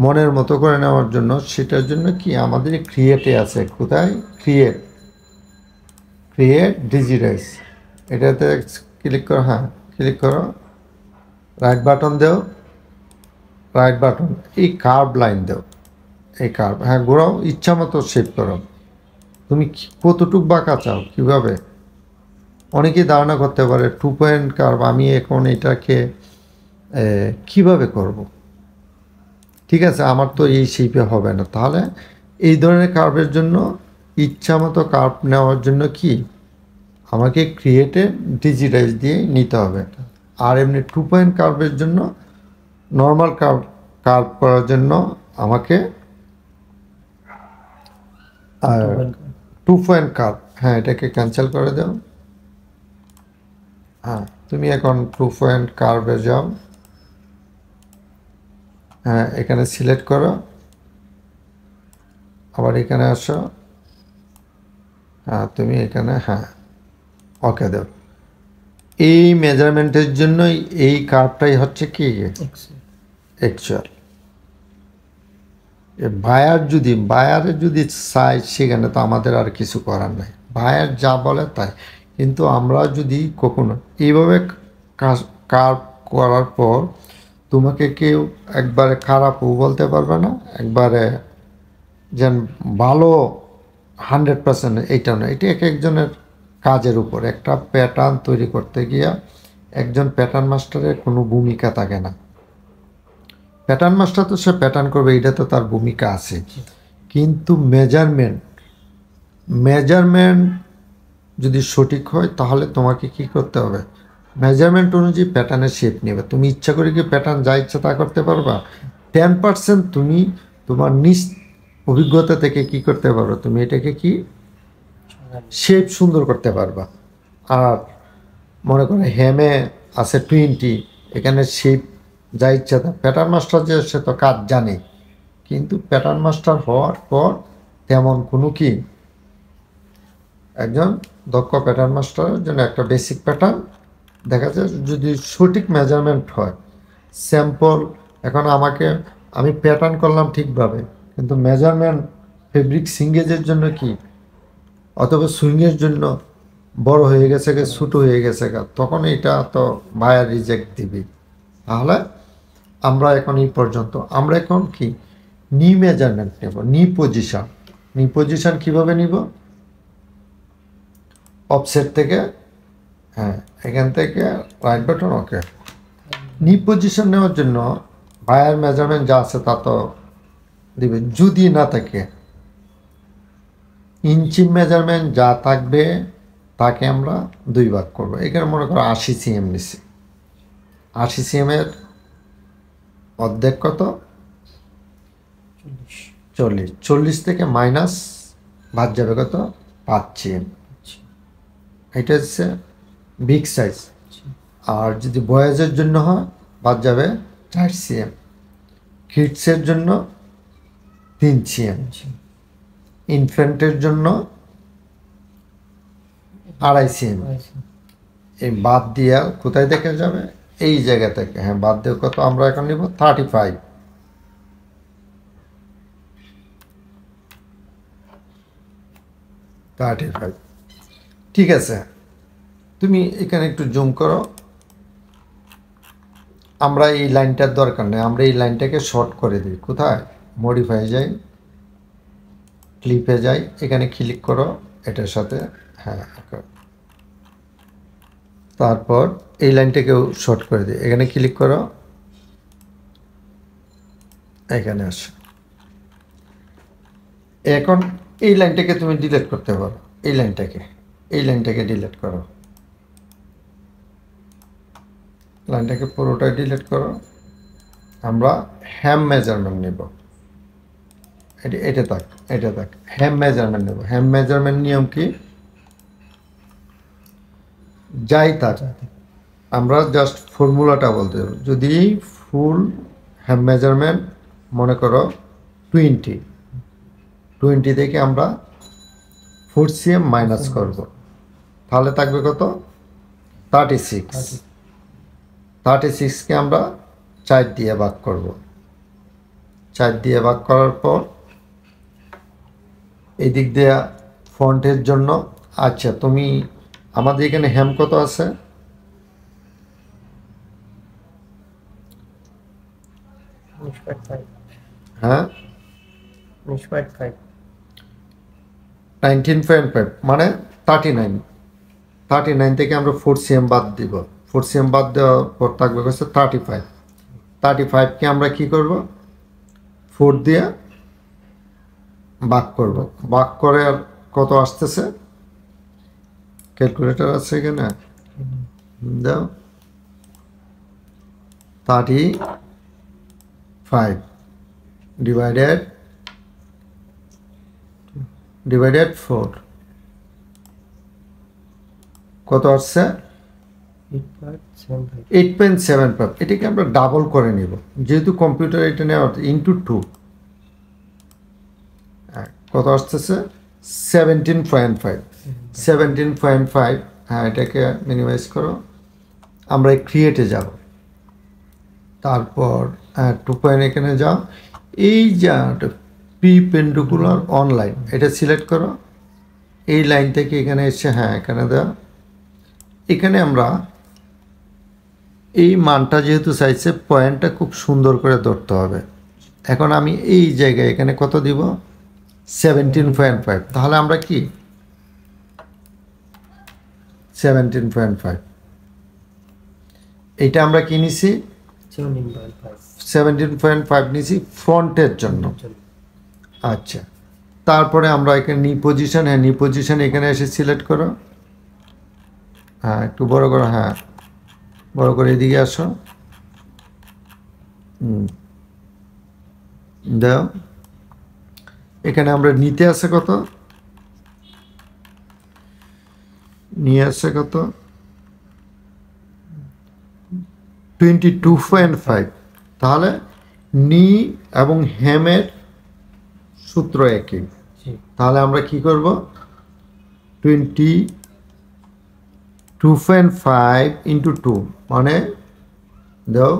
Speaker 1: মনের মতো করে নেওয়ার জন্য সেটার জন্য কি আমাদের ক্রিয়েটে আছে কোথায় ক্রিয়েট ক্রিয়েট ডিজিটাইজ এটাতে ক্লিক করো হ্যাঁ ক্লিক করো রাইট বাটন দেও রাইট বাটন এই কার্ভ লাইন দেও এই কার্ভ হ্যাঁ ঘোরাও ইচ্ছা মতো শেপ করো তুমি কতটুক বাঁকা চাও কীভাবে অনেকেই ধারণা করতে পারে টু পয়েন্ট কার্ভ আমি এখন এটাকে কিভাবে করবো ঠিক আছে আমার তো এই শেপে হবে না তাহলে এই ধরনের কার্ভের জন্য ইচ্ছা মতো কার্ভ নেওয়ার জন্য কি আমাকে ক্রিয়েটে ডিজিটাইজ দিয়ে নিতে হবে আর এমনি টু পয়েন্ট কার্ভের জন্য নর্মাল কার্ভ কার্ভ করার জন্য আমাকে আর টু পয়েন্ট কার্ভ হ্যাঁ এটাকে ক্যান্সেল করে দাও হ্যাঁ তুমি এখন টু পয়েন্ট কার্ভে যাও হ্যাঁ এখানে সিলেক্ট করো আবার এখানে আসো হ্যাঁ তুমি এখানে হ্যাঁ ওকে দেব এই মেজারমেন্টের জন্যই এই কার্ভটাই হচ্ছে কি অ্যাকচুয়াল বায়ার যদি বায়ারের যদি চাই সেখানে তো আমাদের আর কিছু করার নাই বায়ার যা বলে তাই কিন্তু আমরা যদি কখনো এইভাবে কাজ কার্ভ করার পর তোমাকে কেউ একবারে খারাপও বলতে পারবে না একবারে যেন ভালো হান্ড্রেড পার্সেন্ট এইটা না এটি এক একজনের কাজের উপর একটা প্যাটার্ন তৈরি করতে গিয়া একজন প্যাটার্ন মাস্টারের কোনো ভূমিকা থাকে না প্যাটার্ন মাস্টার তো সে প্যাটার্ন করবে এটা তো তার ভূমিকা আছে কিন্তু মেজারমেন্ট মেজারমেন্ট যদি সঠিক হয় তাহলে তোমাকে কি করতে হবে মেজারমেন্ট অনুযায়ী প্যাটার্নের শেপ নেবে তুমি ইচ্ছা করে কি প্যাটার্ন যা ইচ্ছা তা করতে পারবা টেন পার্সেন্ট তুমি তোমার নিজ অভিজ্ঞতা থেকে কি করতে পারো তুমি এটাকে কি শেপ সুন্দর করতে পারবা আর মনে করো হেমে আছে টোয়েন্টি এখানে শেপ যা ইচ্ছা তা প্যাটার্ন মাস্টার যে সে তো কাজ জানে কিন্তু প্যাটার্ন মাস্টার হওয়ার পর তেমন কোনো কি একজন দক্ষ প্যাটার্ন মাস্টারের জন্য একটা বেসিক প্যাটার্ন দেখা যায় যদি সঠিক মেজারমেন্ট হয় স্যাম্পল এখন আমাকে আমি প্যাটার্ন করলাম ঠিকভাবে কিন্তু মেজারমেন্ট ফেব্রিক সিঙ্গেজের জন্য কি অথবা সুইংয়ের জন্য বড় হয়ে গেছে গে ছোটো হয়ে গেছে গা তখন এটা তো বায়ার রিজেক্ট দিবে তাহলে আমরা এখন এই পর্যন্ত আমরা এখন কি নি মেজারমেন্ট নেব নি পজিশন নি পজিশন কীভাবে নিব অফসেট থেকে হ্যাঁ এখান থেকে রাইট বাটন ওকে নি পজিশন নেওয়ার জন্য বায়ার মেজারমেন্ট যা আছে তা তো দিবে যদি না থাকে ইঞ্চি মেজারমেন্ট যা থাকবে তাকে আমরা দুই ভাগ করবো এখানে মনে করো আশি সিএম নিছি আশি সিএমের অর্ধেক কত চল্লিশ চল্লিশ থেকে মাইনাস বাদ যাবে কত পাঁচ সিএম আচ্ছা। এটা হচ্ছে বিগ সাইজ আর যদি বয়েজের জন্য হয় বাদ যাবে চার সিএম কিডসের জন্য তিন সিএম ইনফ্যান্টের জন্য আড়াই সিএম এই বাদ দিয়া কোথায় থেকে যাবে এই জায়গা থেকে হ্যাঁ বাদ দিয়ে কত আমরা এখন নিব থার্টি ফাইভ থার্টি ফাইভ ঠিক আছে তুমি এখানে একটু জুম করো আমরা এই লাইনটার দরকার নেই আমরা এই লাইনটাকে শর্ট করে দিই কোথায় মডিফাই যাই ক্লিপে যাই এখানে ক্লিক করো এটার সাথে হ্যাঁ তারপর এই লাইনটাকেও শর্ট করে দিই এখানে ক্লিক করো এখানে আস এখন এই লাইনটাকে তুমি ডিলেট করতে পারো এই লাইনটাকে এই লাইনটাকে ডিলেট করো লাইনটাকে পুরোটাই ডিলিট করো আমরা হ্যাম মেজারমেন্ট নেব এটা এটা থাক এটা থাক হ্যাম মেজারমেন্ট নেব হ্যাম মেজারমেন্ট নিয়ম কি যাই তা আমরা জাস্ট ফর্মুলাটা বলতে যদি ফুল হ্যাম মেজারমেন্ট মনে করো টোয়েন্টি টোয়েন্টি থেকে আমরা ফোর সিএম মাইনাস করব তাহলে থাকবে কত থার্টি সিক্স থার্টি সিক্সকে আমরা চার দিয়ে ভাগ করব চার দিয়ে ভাগ করার পর এদিক দেয়া ফন্টের জন্য আচ্ছা তুমি আমাদের এখানে হ্যাম কত আছে হ্যাঁ ফাইভ মানে থার্টি নাইন থার্টি নাইন থেকে আমরা ফোর সিএম বাদ দিব ফোর সিএম বাদ দেওয়ার পর থাকবে হচ্ছে থার্টি ফাইভ থার্টি ফাইভকে আমরা কী করব ফোর দিয়ে বাক করব বাক করে আর কত আসতেছে ক্যালকুলেটার আছে এখানে দাও thirty five divided divided four কত আসছে এইট পয়েন্ট সেভেন ফাইভ এটাকে আমরা ডাবল করে নেব যেহেতু কম্পিউটার এটা নেওয়া ইন্টু হ্যাঁ, টু কত আসতেছে seventeen point five seventeen point five হ্যাঁ এটাকে মিনিমাইজ করো আমরা ক্রিয়েটে যাব তারপর হ্যাঁ টু পয়েন্ট এখানে যাও এই যা পি পেন্ডুকুলার অনলাইন এটা সিলেক্ট করো এই লাইন থেকে এখানে এসে হ্যাঁ এখানে দাও এখানে আমরা এই মানটা যেহেতু চাইছে পয়েন্টটা খুব সুন্দর করে ধরতে হবে এখন আমি এই জায়গায় এখানে কত দিব সেভেন্টিন পয়েন্ট ফাইভ তাহলে আমরা কি সেভেন্টিন পয়েন্ট ফাইভ এইটা আমরা কি নিছি সেভেন্টিন পয়েন্ট ফাইভ নিছি ফ্রন্টের জন্য আচ্ছা তারপরে আমরা এখানে নি পজিশন হ্যাঁ নি পজিশন এখানে এসে সিলেক্ট করো হ্যাঁ একটু বড় করো হ্যাঁ বড় করে এদিকে আসো দাও এখানে আমরা নিতে আসে কত নিয়ে আসে কত টোয়েন্টি টু পয়েন্ট ফাইভ তাহলে নি এবং হেমের সূত্র একই তাহলে আমরা কি করব twenty two point five into two মানে দাও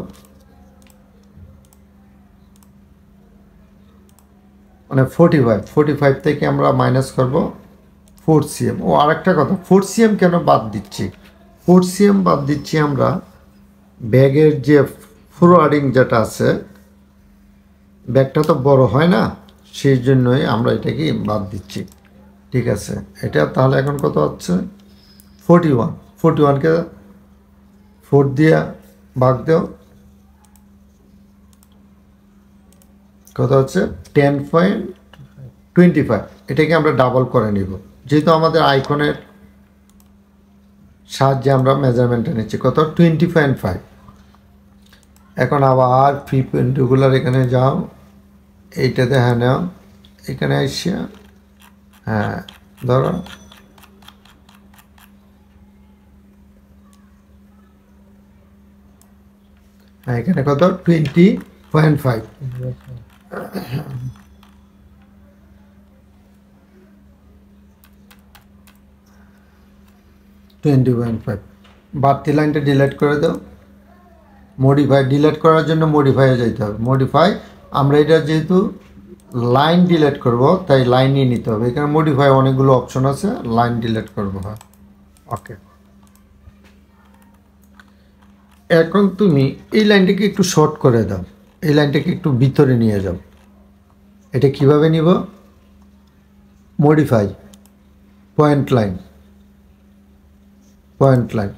Speaker 1: মানে ফোর্টি ফাইভ ফোর্টি ফাইভ থেকে আমরা মাইনাস করবো ফোর সিএম ও আরেকটা কথা ফোর সিএম কেন বাদ দিচ্ছি ফোর সিএম বাদ দিচ্ছি আমরা ব্যাগের যে ফ্লোয়ারিং যেটা আছে ব্যাগটা তো বড় হয় না সেই জন্যই আমরা এটাকে বাদ দিচ্ছি ঠিক আছে এটা তাহলে এখন কত হচ্ছে ফোর্টি ওয়ান ফোরটি ওয়ানকে ফোর দিয়ে ভাগ দেও কত হচ্ছে টেন পয়েন্ট টোয়েন্টি ফাইভ এটাকে আমরা ডাবল করে নিব যেহেতু আমাদের আইকনের সাহায্যে আমরা মেজারমেন্টটা নিচ্ছি কত টোয়েন্টি পয়েন্ট ফাইভ এখন আবার ফ্রি রেগুলার এখানে যাও এইটাতে হ্যাঁ নাও এখানে এসে হ্যাঁ ধরো হ্যাঁ এখানে কত twenty point five twenty point five বাড়তি লাইনটা ডিলেট করে দাও মডিফাই ডিলেট করার জন্য মডিফাইয়ে যেতে হবে মডিফাই আমরা এটা যেহেতু লাইন ডিলেট করব তাই লাইনই নিতে হবে এখানে মডিফাই অনেকগুলো অপশন আছে লাইন ডিলেট করবো হ্যাঁ ওকে এখন তুমি এই লাইনটাকে একটু শর্ট করে দাও এই লাইনটাকে একটু ভিতরে নিয়ে যাও এটা কিভাবে নিব modify point line point line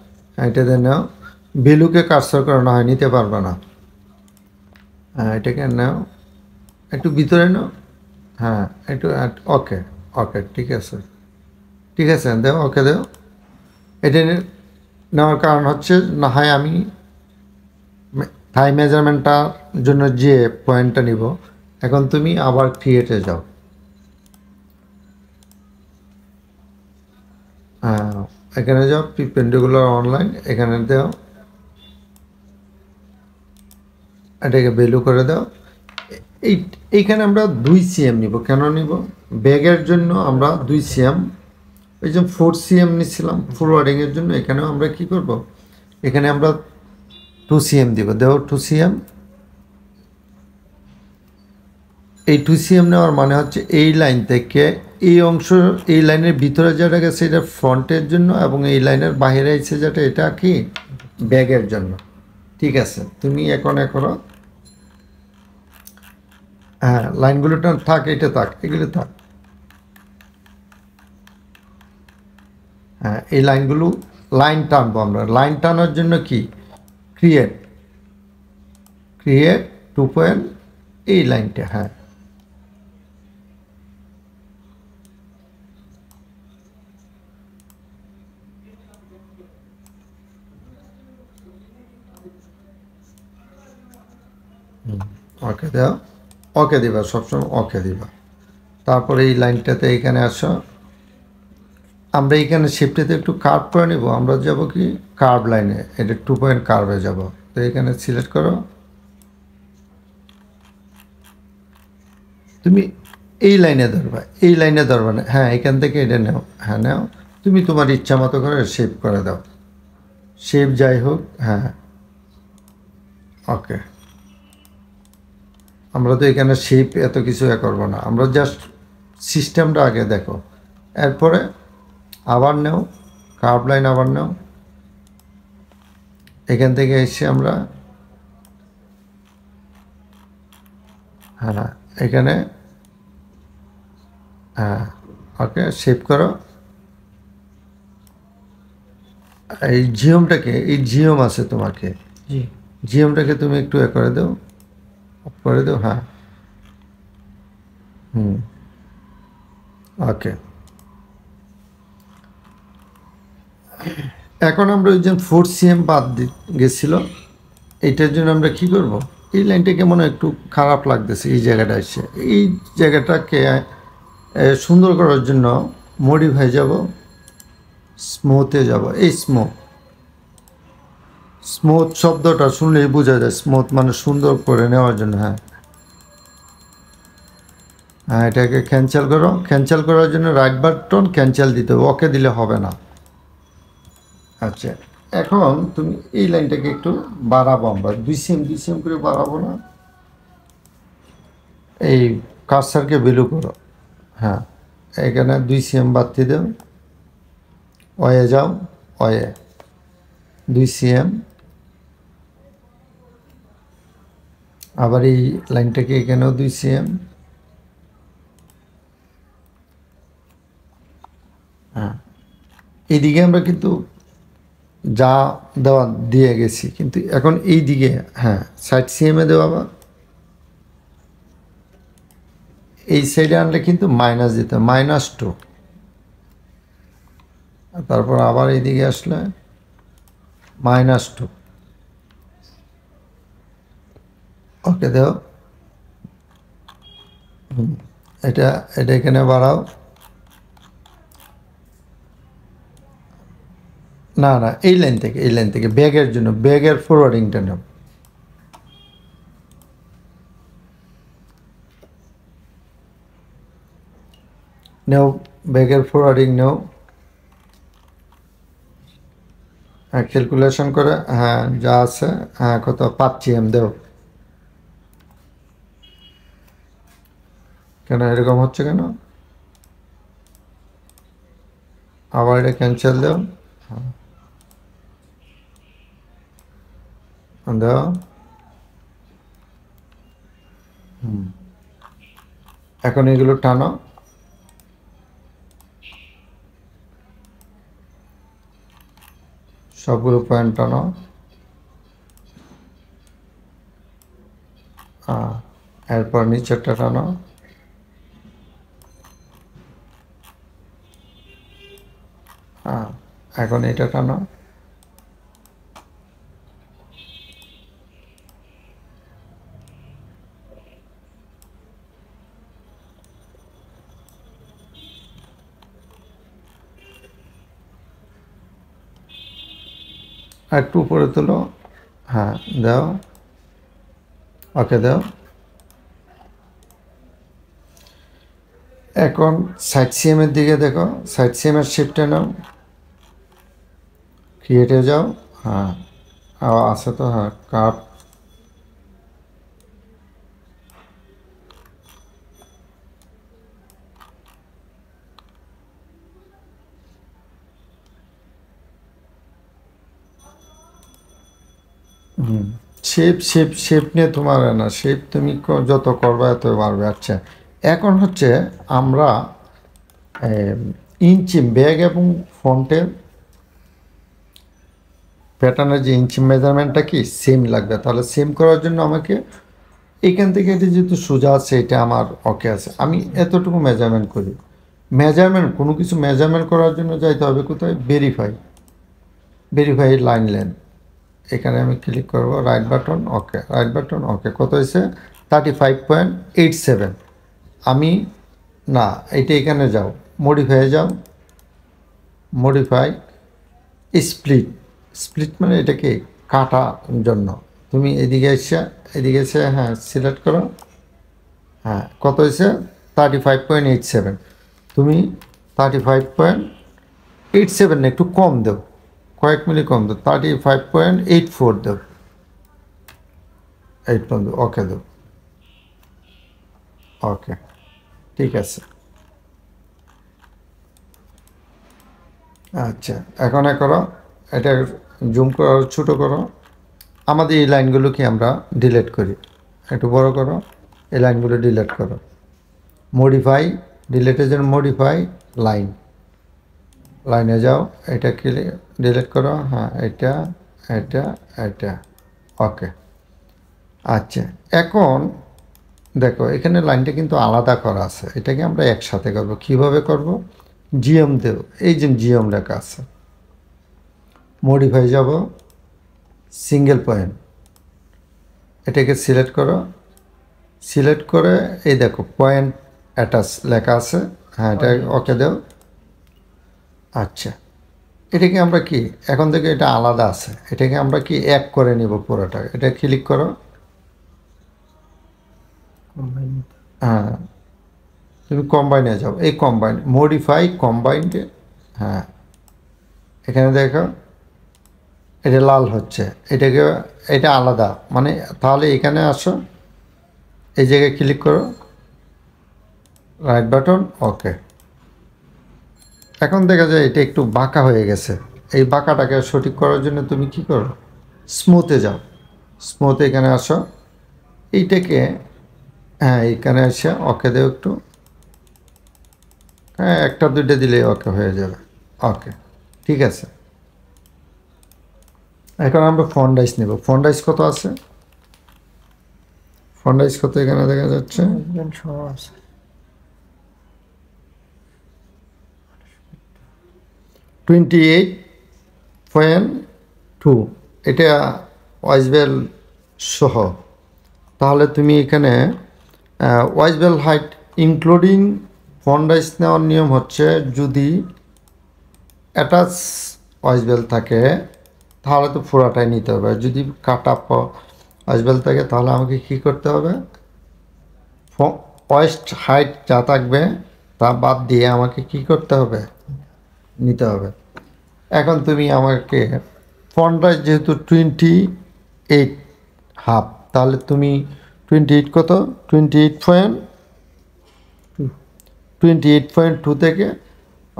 Speaker 1: এটাতে নাও ভেলুকে কারসার করানো হয় নিতে পারবে না হ্যাঁ, এটাকে নাও একটু ভিতরে নাও হ্যাঁ একটু ওকে ওকে ঠিক আছে ঠিক আছে দেও ওকে দেও এটা নেওয়ার কারণ হচ্ছে না হয় আমি থাই মেজারমেন্টটার জন্য যে পয়েন্টটা নিব এখন তুমি আবার ক্রিয়েটে যাও এখানে যাও পেন্ডিকুলার অনলাইন এখানে দেও এটাকে ভ্যালু করে দাও এই এইখানে আমরা দুই সিএম নিব কেন নিব ব্যাগের জন্য আমরা দুই সিএম এই যে ফোর সিএম নিচ্ছিলাম ফরওয়ার্ডিংয়ের জন্য এখানেও আমরা কি করব এখানে আমরা টু সিএম দিব দেব টু সিএম এই টু সিএম নেওয়ার মানে হচ্ছে এই লাইন থেকে এই অংশ এই লাইনের ভিতরে যেটা গেছে এটা ফ্রন্টের জন্য এবং এই লাইনের বাহিরে আছে যেটা এটা কি ব্যাগের জন্য ঠিক আছে তুমি এখন করো হ্যাঁ লাইনগুলোটা থাক এটা থাক এগুলো থাক হ্যাঁ এই লাইনগুলো লাইন টানবো আমরা লাইন টানার জন্য কি ক্রিয়েট ক্রিয়েট টু পয়েন্ট এই লাইনটা হ্যাঁ ওকে দেওয়া ওকে দিবা সবসময় ওকে দিবা তারপরে এই লাইনটাতে এখানে আসা আমরা এখানে শিফটেতে একটু কার্ভ করে নিব আমরা যাব কি কার্ভ লাইনে এটা টু পয়েন্ট কার্ভে যাব তো এখানে সিলেক্ট করো তুমি এই লাইনে ধরবা এই লাইনে ধরবা না হ্যাঁ এখান থেকে এটা নেও হ্যাঁ নেও তুমি তোমার ইচ্ছা মতো করে শেপ করে দাও শেপ যাই হোক হ্যাঁ ওকে আমরা তো এখানে শেপ এত কিছু এ করবো না আমরা জাস্ট সিস্টেমটা আগে দেখো এরপরে আবার নেও কার্ভ লাইন আবার নেও এখান থেকে এসে আমরা হ্যাঁ এখানে হ্যাঁ ওকে সেভ করো এই জিওমটাকে এই জিওম আছে তোমাকে জিওমটাকে তুমি একটু এ করে দাও করে দাও হ্যাঁ হুম ওকে এখন আমরা ওই যে ফোর সিএম বাদ গেছিল এটার জন্য আমরা কি করব এই লাইনটাকে মনে একটু খারাপ লাগতেছে এই জায়গাটা এসে এই জায়গাটাকে সুন্দর করার জন্য মডিফাই যাব স্মোথে যাব এই স্মোথ স্মুথ শব্দটা শুনলেই বোঝা যায় স্মুথ মানে সুন্দর করে নেওয়ার জন্য হ্যাঁ হ্যাঁ এটাকে ক্যান্সেল করো ক্যান্সেল করার জন্য রাইট বাটন ক্যান্সেল দিতে হবে ওকে দিলে হবে না আচ্ছা এখন তুমি এই লাইনটাকে একটু বাড়াবো আমরা দুই সেম দুই সেম করে বাড়াবো না এই কার্সারকে বেলু করো হ্যাঁ এখানে দুই সিএম বাড়তি দেও অয়ে যাও অয়ে দুই সিএম আবার এই লাইনটাকে এখানেও দুই সিএম হ্যাঁ এদিকে আমরা কিন্তু যা দেওয়া দিয়ে গেছি কিন্তু এখন এই দিকে হ্যাঁ সাইড সিএমে দেওয়া বা এই সাইডে আনলে কিন্তু মাইনাস দিতে মাইনাস টু তারপর আবার এই দিকে আসলে মাইনাস টু ওকে দেও এটা এটা এখানে বাড়াও না না এই লাইন থেকে এই লাইন থেকে ব্যাগের জন্য ব্যাগের ফরওয়ার্ডিংটা নেব নেও ব্যাগের ফরওয়ার্ডিং নেও হ্যাঁ ক্যালকুলেশন করে হ্যাঁ যা আছে হ্যাঁ কত পাচ্ছি এম দেও কেন এরকম হচ্ছে কেন আবার এটা ক্যান্সেল দেও হ্যাঁ on the uh, hmm. এখন এগুলো টানো সবগুলো পয়েন্ট টানো এরপর নিচেরটা টানো এখন এটা টানো একটু উপরে তোলো হ্যাঁ দাও ওকে দাও এখন সাইট সিএমের দিকে দেখো সাইট সিএমের শিফটে নাও ক্রিয়েটে যাও হ্যাঁ আছে তো হ্যাঁ কাপ শেপ শেপ শেপ নিয়ে তোমার না শেপ তুমি যত করবে এত পারবে আচ্ছা এখন হচ্ছে আমরা ইঞ্চি ব্যাগ এবং ফ্রন্টের প্যাটার্নের যে ইঞ্চি মেজারমেন্টটা কি সেম লাগবে তাহলে সেম করার জন্য আমাকে এখান থেকে এটা যেহেতু সোজা আছে এটা আমার ওকে আছে আমি এতটুকু মেজারমেন্ট করি মেজারমেন্ট কোনো কিছু মেজারমেন্ট করার জন্য যাইতে হবে কোথায় ভেরিফাই ভেরিফাই লাইন লেন্থ এখানে আমি ক্লিক করব right button okay right button okay কত হয়েছে thirty five point eight seven আমি না এটা এখানে যাও মডিফাই যাও মডিফাই স্প্লিট স্প্লিট মানে এটাকে কাটার জন্য তুমি এদিকে এসে এদিকে এসে হ্যাঁ সিলেক্ট করো হ্যাঁ কত হয়েছে thirty five point eight seven তুমি thirty five point eight seven একটু কম দেবো কয়েক মিলি কম দেব thirty five point eight four দেব এইট পয়েন্ট ওকে দেব ওকে ঠিক আছে আচ্ছা এখন করো এটা জুম করো ছোটো করো আমাদের এই লাইনগুলোকে আমরা ডিলেট করি একটু বড় করো এই লাইনগুলো ডিলেট করো মডিফাই ডিলেটের জন্য মডিফাই লাইন লাইনে যাও এটা কি ডিলিট করো হ্যাঁ এটা এটা এটা ওকে আচ্ছা এখন দেখো এখানে লাইনটা কিন্তু আলাদা করা আছে এটাকে আমরা একসাথে করব কিভাবে করব জিএম দেব এই যে জিএম লেখা আছে মডিফাই যাব সিঙ্গেল পয়েন্ট এটাকে সিলেক্ট করো সিলেক্ট করে এই দেখো পয়েন্ট অ্যাটাচ লেখা আছে হ্যাঁ এটা ওকে দেও আচ্ছা এটাকে আমরা কি এখন থেকে এটা আলাদা আছে এটাকে আমরা কি এক করে নিব পুরোটা এটা ক্লিক করো হ্যাঁ তুমি কম্বাইনে যাও এই কম্বাইন মডিফাই কম্বাইনডে হ্যাঁ এখানে দেখো এটা লাল হচ্ছে এটাকে এটা আলাদা মানে তাহলে এখানে আসো এই জায়গায় ক্লিক করো রাইট বাটন ওকে এখন দেখা যায় এটা একটু বাঁকা হয়ে গেছে এই বাঁকাটাকে সঠিক করার জন্য তুমি কি করো স্মুথে যাও স্মুথে এখানে আসো এইটাকে হ্যাঁ এখানে এসে ওকে দেও একটু হ্যাঁ একটা দুইটা দিলে ওকে হয়ে যাবে ওকে ঠিক আছে এখন আমরা ফন্ডাইস নেব ফন্ডাইস কত আছে ফন্ডাইস কত এখানে দেখা যাচ্ছে টোয়েন্টি এইট পয়েন্ট টু এটা ওয়াইজবেল সহ তাহলে তুমি এখানে ওয়াইজবেল হাইট ইনক্লুডিং ফন্ডাইস নেওয়ার নিয়ম হচ্ছে যদি অ্যাটাচ ওয়াইজবেল থাকে তাহলে তো ফোড়াটাই নিতে হবে যদি কাটা ওয়াইজবেল থাকে তাহলে আমাকে কি করতে হবে ওয়েস্ট হাইট যা থাকবে তা বাদ দিয়ে আমাকে কি করতে হবে নিতে হবে এখন তুমি আমাকে ফ্রন্ট রাইস যেহেতু টোয়েন্টি এইট হাফ তাহলে তুমি টোয়েন্টি এইট কত twenty eight point twenty eight point two থেকে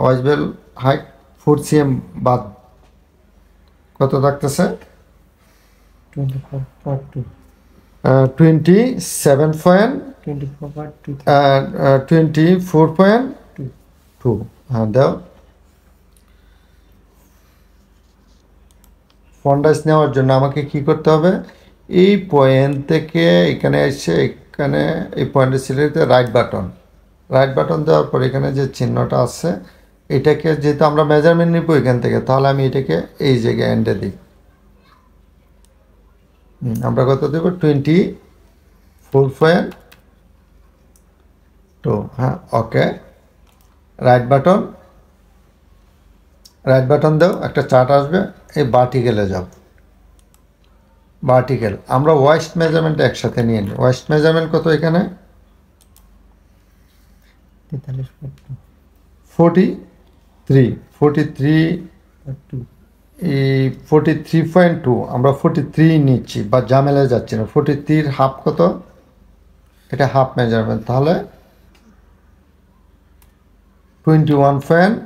Speaker 1: ওয়াইজবেল হাইট ফোর সিএম বাদ কত থাকতেছে twenty seven point twenty four point two হ্যাঁ দাও পন্ডাস নেওয়ার জন্য আমাকে কি করতে হবে এই পয়েন্ট থেকে এখানে এসে এখানে এই পয়েন্টে select right button right button দেওয়ার পর এখানে যে চিহ্নটা আছে এটাকে যেহেতু আমরা মেজারমেন্ট নিব এখান থেকে তাহলে আমি এটাকে এই জায়গায় এন্ডে দিই আমরা কত দেবো টোয়েন্টি ফোর পয়েন্ট টু হ্যাঁ okay right button right button দাও একটা চার্ট আসবে এই বার্টিকেলে যাব বার্টিকেল আমরা ওয়েস্ট মেজারমেন্ট একসাথে নিয়ে নিই ওয়েস্ট মেজারমেন্ট কত এখানে ফোর্টি থ্রি ফোর্টি থ্রি এই ফোর্টি থ্রি পয়েন্ট টু আমরা ফোর্টি থ্রি নিচ্ছি বা জামেলায় যাচ্ছি না ফোর্টি থ্রির হাফ কত এটা হাফ মেজারমেন্ট তাহলে twenty one point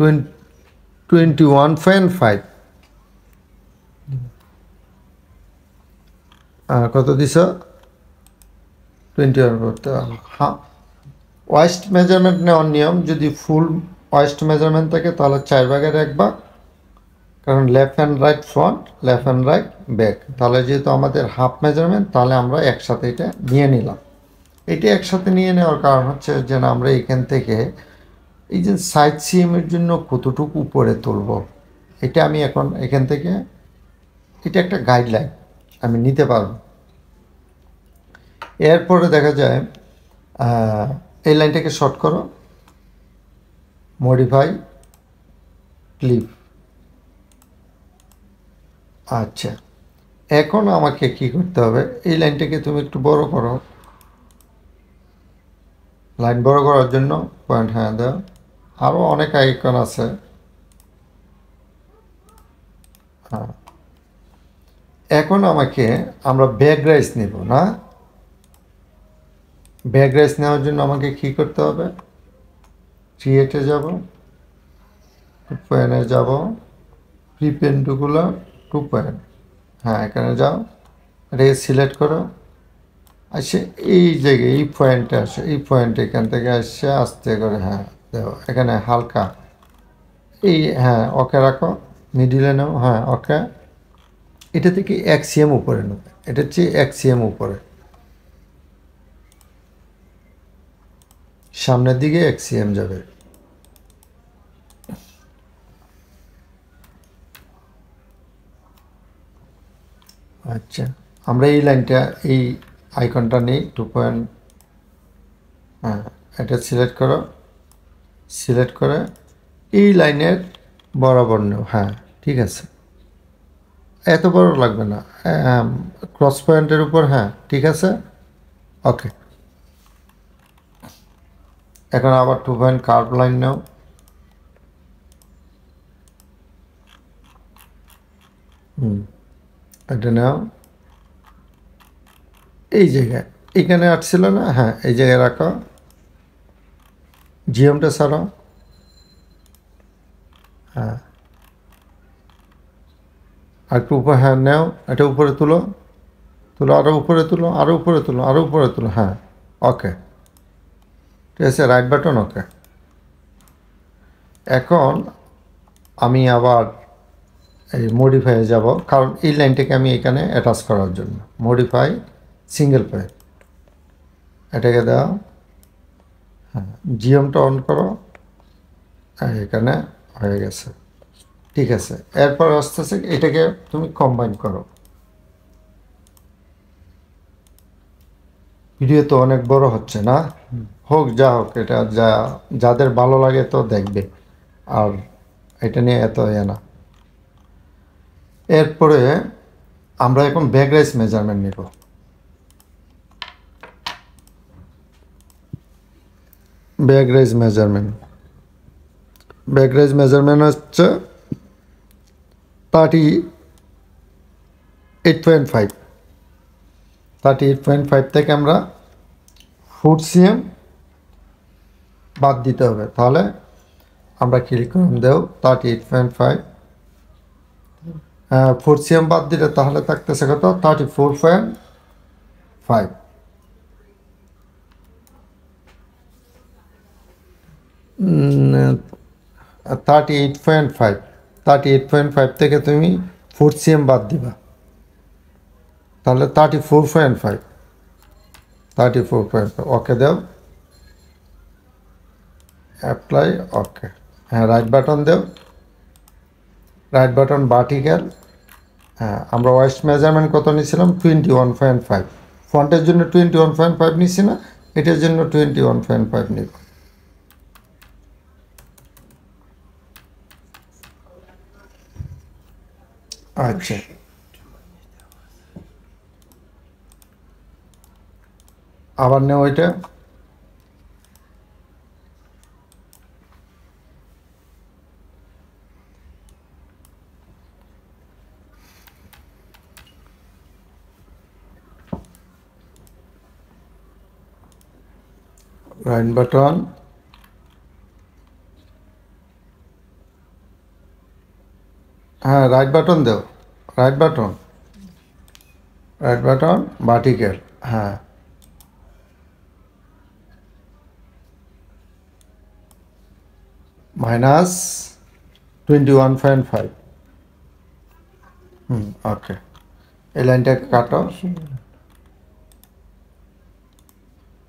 Speaker 1: twenty one point five কত দিছ টোয়েন্টি ওয়ান হ্যাঁ ওয়েস্ট মেজারমেন্ট নেওয়ার নিয়ম যদি ফুল ওয়েস্ট মেজারমেন্ট থাকে তাহলে চার ভাগের এক ভাগ কারণ left and right front left and right back তাহলে যেহেতু আমাদের হাফ মেজারমেন্ট তাহলে আমরা একসাথে এটা নিয়ে নিলাম এটি একসাথে নিয়ে নেওয়ার কারণ হচ্ছে যেন আমরা এখান থেকে এই যে সাইড সিএমের জন্য কতটুকু উপরে তুলব এটা আমি এখন এখান থেকে এটা একটা গাইডলাইন আমি নিতে পারব এরপরে দেখা যায় এই লাইনটাকে শর্ট করো মডিফাই ক্লিপ আচ্ছা এখন আমাকে কি করতে হবে এই লাইনটাকে তুমি একটু বড় করো লাইন বড় করার জন্য পয়েন্ট হ্যাঁ দাও আরও অনেক আইকন আছে হ্যাঁ এখন আমাকে আমরা ব্যাক রাইস নেব না ব্যাক রাইস নেওয়ার জন্য আমাকে কি করতে হবে ক্রিয়েটে যাব পয়েন্টে যাব প্রিপেন্টগুলো টু পয়েন্ট হ্যাঁ এখানে যাও এটাকে সিলেক্ট করো আচ্ছা এই জায়গায় এই পয়েন্টে আসো এই পয়েন্টে এখান থেকে আসছে আসতে করে হ্যাঁ এখানে হালকা এই হ্যাঁ ওকে রাখো মিডিলে নেও হ্যাঁ ওকে এটা থেকে এক সিএম উপরে নেবে এটা হচ্ছে এক সিএম উপরে সামনের দিকে এক সিএম যাবে আচ্ছা আমরা এই লাইনটা এই আইকনটা নিই টু পয়েন্ট হ্যাঁ এটা সিলেক্ট করো সিলেক্ট করে এই লাইনের বরাবর নেব হ্যাঁ ঠিক আছে এত বড় লাগবে না ক্রস পয়েন্টের উপর হ্যাঁ ঠিক আছে ওকে এখন আবার টু পয়েন্ট কার্ভ লাইন নেও হুম এটা নাও এই জায়গায় এখানে আসছিল না হ্যাঁ এই জায়গায় রাখো জিএমটা সারা হ্যাঁ একটু উপরে হ্যাঁ নেও এটা উপরে তুলো তুলো আরও উপরে তুলো আরও উপরে তুলো আরও উপরে তুলো হ্যাঁ ওকে ঠিক আছে রাইট বাটন ওকে এখন আমি আবার এই মডিফাইয়ে যাব কারণ এই লাইনটাকে আমি এখানে অ্যাটাচ করার জন্য মডিফাই সিঙ্গেল পয়েন্ট এটাকে দাও হ্যাঁ জিওমটা অন করো এখানে হয়ে গেছে ঠিক আছে এরপর আস্তে আস্তে এটাকে তুমি কম্বাইন করো ভিডিও তো অনেক বড় হচ্ছে না হোক যা হোক এটা যা যাদের ভালো লাগে তো দেখবে আর এটা নিয়ে এত ইয়ে না এরপরে আমরা এখন ব্যাক রাইস মেজারমেন্ট নেব ব্যাক মেজারমেন্ট ব্যাক মেজারমেন্ট হচ্ছে thirty eight point five thirty eight point five থেকে আমরা ফোর সিএম বাদ দিতে হবে তাহলে আমরা কি লিখলাম দেও thirty eight point five four CM বাদ দিলে তাহলে থাকতেছে কত thirty four point five thirty eight point five thirty eight point five থেকে তুমি ফোর সিএম বাদ দিবা তাহলে thirty four point five thirty four point five okay দেও অ্যাপ্লাই ওকে হ্যাঁ রাইট বাটন দেও রাইট বাটন বাটি গেল হ্যাঁ আমরা ওয়েস্ট মেজারমেন্ট কত নিয়েছিলাম টোয়েন্টি ওয়ান পয়েন্ট ফাইভ ফ্রন্টের জন্য টোয়েন্টি ওয়ান পয়েন্ট ফাইভ নিছি না এটার জন্য টোয়েন্টি ওয়ান পয়েন্ট ফাইভ নিব আচ্ছা আবার নেওয়া ওইটা রাইন বাটন হ্যাঁ রাইট বাটন দেও রাইট বাটন রাইট বাটন বাটিকের হ্যাঁ minus twenty one point five hmm okay এই লাইনটাকে কাটো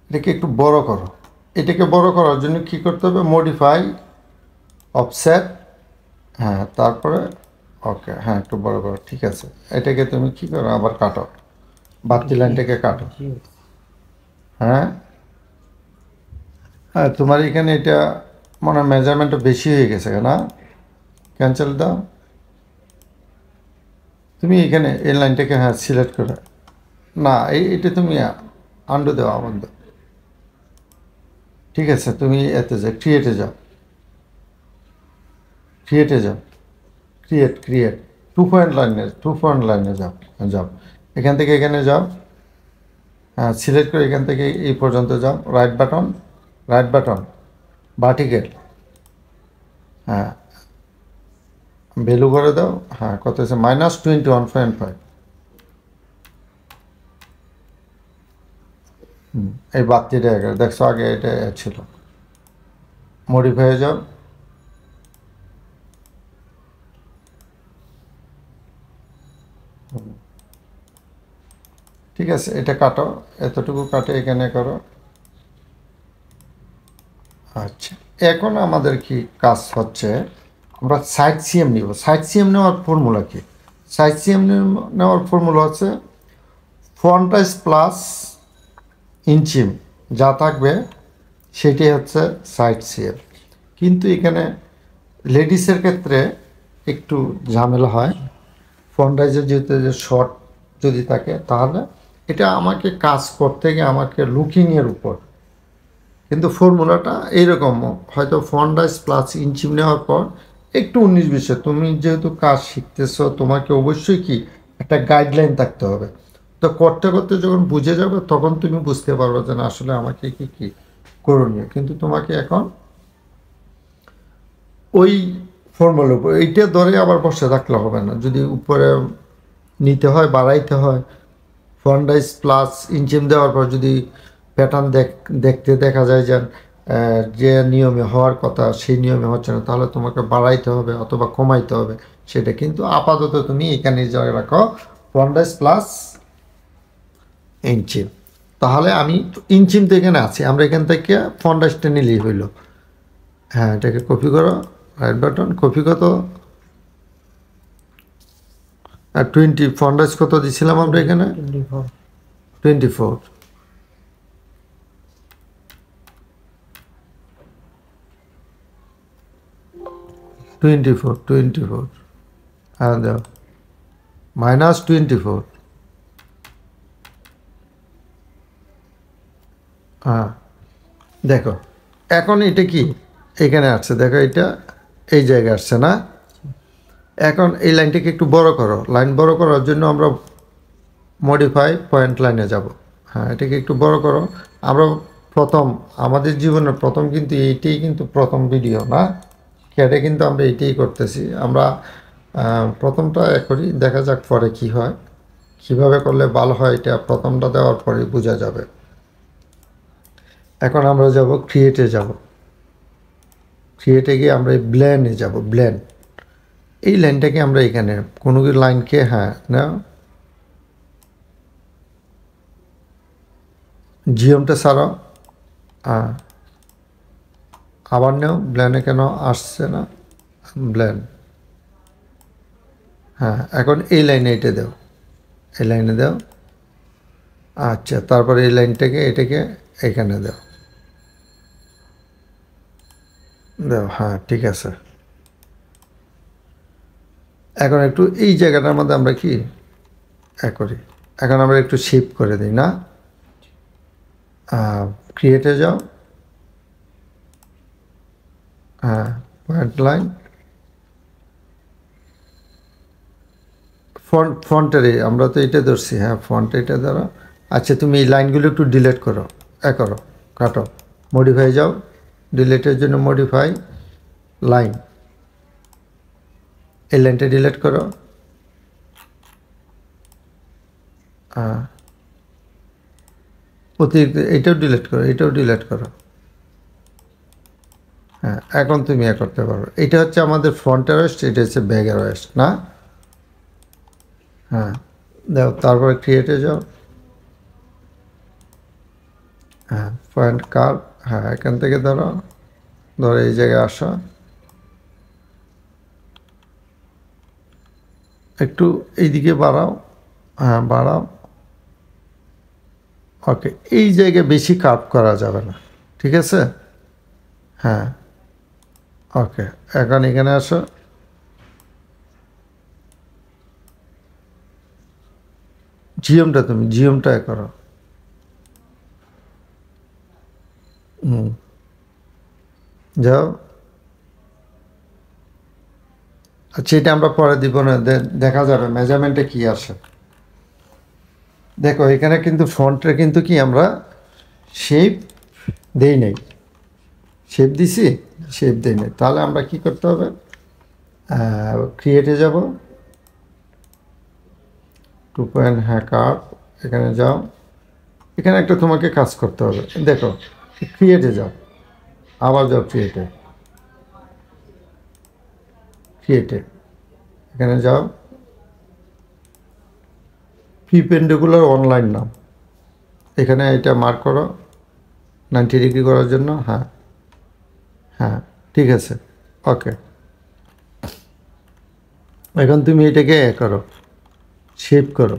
Speaker 1: এটাকে একটু বড় করো এটাকে বড় করার জন্য কি করতে হবে মডিফাই অফসেট হ্যাঁ তারপরে ওকে হ্যাঁ একটু বড় বড় ঠিক আছে এটাকে তুমি কি করো আবার কাটো বাতি লাইনটাকে কাটো হ্যাঁ হ্যাঁ তোমার এখানে এটা মনে হয় মেজারমেন্টটা বেশি হয়ে গেছে না ক্যান্সেল দাও তুমি এখানে এই লাইনটাকে হ্যাঁ সিলেক্ট করে না এই এটা তুমি আন্ডু দেওয়া আমার ঠিক আছে তুমি এতে যাও ক্রিয়েটে যাও ক্রিয়েটে যাও ক্রিয়েট ক্রিয়েট টু পয়েন্ট লাইনে টু পয়েন্ট লাইনে যাও যাও এখান থেকে এখানে যাও হ্যাঁ সিলেক্ট করে এখান থেকে এই পর্যন্ত যাও right button right button vertical হ্যাঁ ভ্যালু করে দাও হ্যাঁ কত আছে minus twenty one point five এই বাতিটা দেখছো আগে এটা ছিল মডিফাই যাও ঠিক আছে এটা কাটো এতটুকু কাটে এখানে করো আচ্ছা এখন আমাদের কি কাজ হচ্ছে আমরা সাইড সিএম নিব সাইড সিএম নেওয়ার ফর্মুলা কি সাইড সিএম নেওয়ার ফর্মুলা হচ্ছে ফন্টাইজ প্লাস ইঞ্চিম যা থাকবে সেটি হচ্ছে সাইড সিএম কিন্তু এখানে লেডিসের ক্ষেত্রে একটু ঝামেলা হয় ফন্টাইজের যেহেতু যে শর্ট যদি থাকে তাহলে এটা আমাকে কাজ করতে গিয়ে আমাকে লুকিংয়ের উপর কিন্তু ফর্মুলাটা এইরকম হয়তো ফন্ডাইস প্লাস ইঞ্চি নেওয়ার পর একটু উনিশ বিশে তুমি যেহেতু কাজ শিখতেছ তোমাকে অবশ্যই কি একটা গাইডলাইন থাকতে হবে তো করতে করতে যখন বুঝে যাবে তখন তুমি বুঝতে পারবে যে না আসলে আমাকে কি কি করণীয় কিন্তু তোমাকে এখন ওই ফর্মুলার উপর এইটা ধরে আবার বসে থাকলে হবে না যদি উপরে নিতে হয় বাড়াইতে হয় ফন্ডাইস প্লাস ইঞ্চিম দেওয়ার পর যদি প্যাটার্ন দেখতে দেখা যায় যে যে নিয়মে হওয়ার কথা সেই নিয়মে হচ্ছে না তাহলে তোমাকে বাড়াইতে হবে অথবা কমাইতে হবে সেটা কিন্তু আপাতত তুমি এখানে জয় রাখো ফন্ডাইস প্লাস ইঞ্চিম তাহলে আমি ইঞ্চিম তো এখানে আছি আমরা এখান থেকে ফন্ডাইসটা নিলেই হইল হ্যাঁ এটাকে কপি করো রাইট বাটন কপি কত আর টোয়েন্টি ফন্ডাস কত দিছিলাম আমরা এখানে twenty four twenty four twenty four হ্যাঁ দাও মাইনাস টোয়েন্টি ফোর হ্যাঁ দেখো এখন এটা কি এখানে আসছে দেখো এটা এই জায়গায় আসছে না এখন এই লাইনটিকে একটু বড় করো লাইন বড় করার জন্য আমরা মডিফাই পয়েন্ট লাইনে যাব হ্যাঁ এটাকে একটু বড় করো আমরা প্রথম আমাদের জীবনের প্রথম কিন্তু এইটাই কিন্তু প্রথম ভিডিও না ক্যাডে কিন্তু আমরা এইটাই করতেছি আমরা প্রথমটা করি দেখা যাক পরে কি হয় কিভাবে করলে ভালো হয় এটা প্রথমটা দেওয়ার পরে বোঝা যাবে এখন আমরা যাব ক্রিয়েটে যাব ক্রিয়েটে গিয়ে আমরা ব্ল্যান্ডে যাব ব্ল্যান্ড এই লাইনটাকে আমরা এখানে কোনো লাইনকে হ্যাঁ না জিওমটা সারা আবার নেও ব্ল্যানে কেন আসছে না ব্ল্যান হ্যাঁ এখন এই লাইনে এটা দেও এই লাইনে দেও আচ্ছা তারপরে এই লাইনটাকে এটাকে এখানে দেও দেও হ্যাঁ ঠিক আছে এখন একটু এই জায়গাটার মধ্যে আমরা কি এ করি এখন আমরা একটু শিপ করে দিই না ক্রিয়েটে যাও হ্যাঁ পয়েন্ট লাইন ফ্রন্ট ফন্টের আমরা তো এটা ধরছি হ্যাঁ ফ্রন্ট এটা ধরো আচ্ছা তুমি এই লাইনগুলো একটু ডিলেট করো এ করো কাটো মডিফাই যাও ডিলেটের জন্য মডিফাই লাইন এই লাইনটা ডিলেট করো অতিরিক্ত এটাও ডিলেট করো এটাও ডিলেট করো হ্যাঁ এখন তুমি এ ইয়ে করতে পারো এটা হচ্ছে আমাদের ফ্রন্ট অ্যারেস্ট এটা হচ্ছে ব্যাগের অ্যারেস্ট না হ্যাঁ দেখো তারপরে ক্রিয়েটে যাও হ্যাঁ ফ্রন্ট কার হ্যাঁ এখান থেকে ধরো ধরো এই জায়গায় আসা একটু এইদিকে বাড়াও হ্যাঁ বাড়াও ওকে এই জায়গায় বেশি কাপ করা যাবে না ঠিক আছে হ্যাঁ ওকে এখন এখানে আসো জিএমটা তুমি জিএমটা করো হুম যাও আচ্ছা এটা আমরা পরে দিব না দেখা যাবে মেজারমেন্টে কি আসে দেখো এখানে কিন্তু ফ্রন্টে কিন্তু কি আমরা শেপ দেই নাই শেপ দিছি শেপ দেই নাই তাহলে আমরা কি করতে হবে ক্রিয়েটে যাব টু পয়েন্ট হ্যাক আপ এখানে যাও এখানে একটা তোমাকে কাজ করতে হবে দেখো ক্রিয়েটে যাও আবার যাও ক্রিয়েটে ক্রিয়েটেড এখানে যাও ফি পেন্ডিকুলার অনলাইন নাম এখানে এটা মার্ক করো নাইনটি ডিগ্রি করার জন্য হ্যাঁ হ্যাঁ ঠিক আছে ওকে এখন তুমি এটাকে এ করো শেপ করো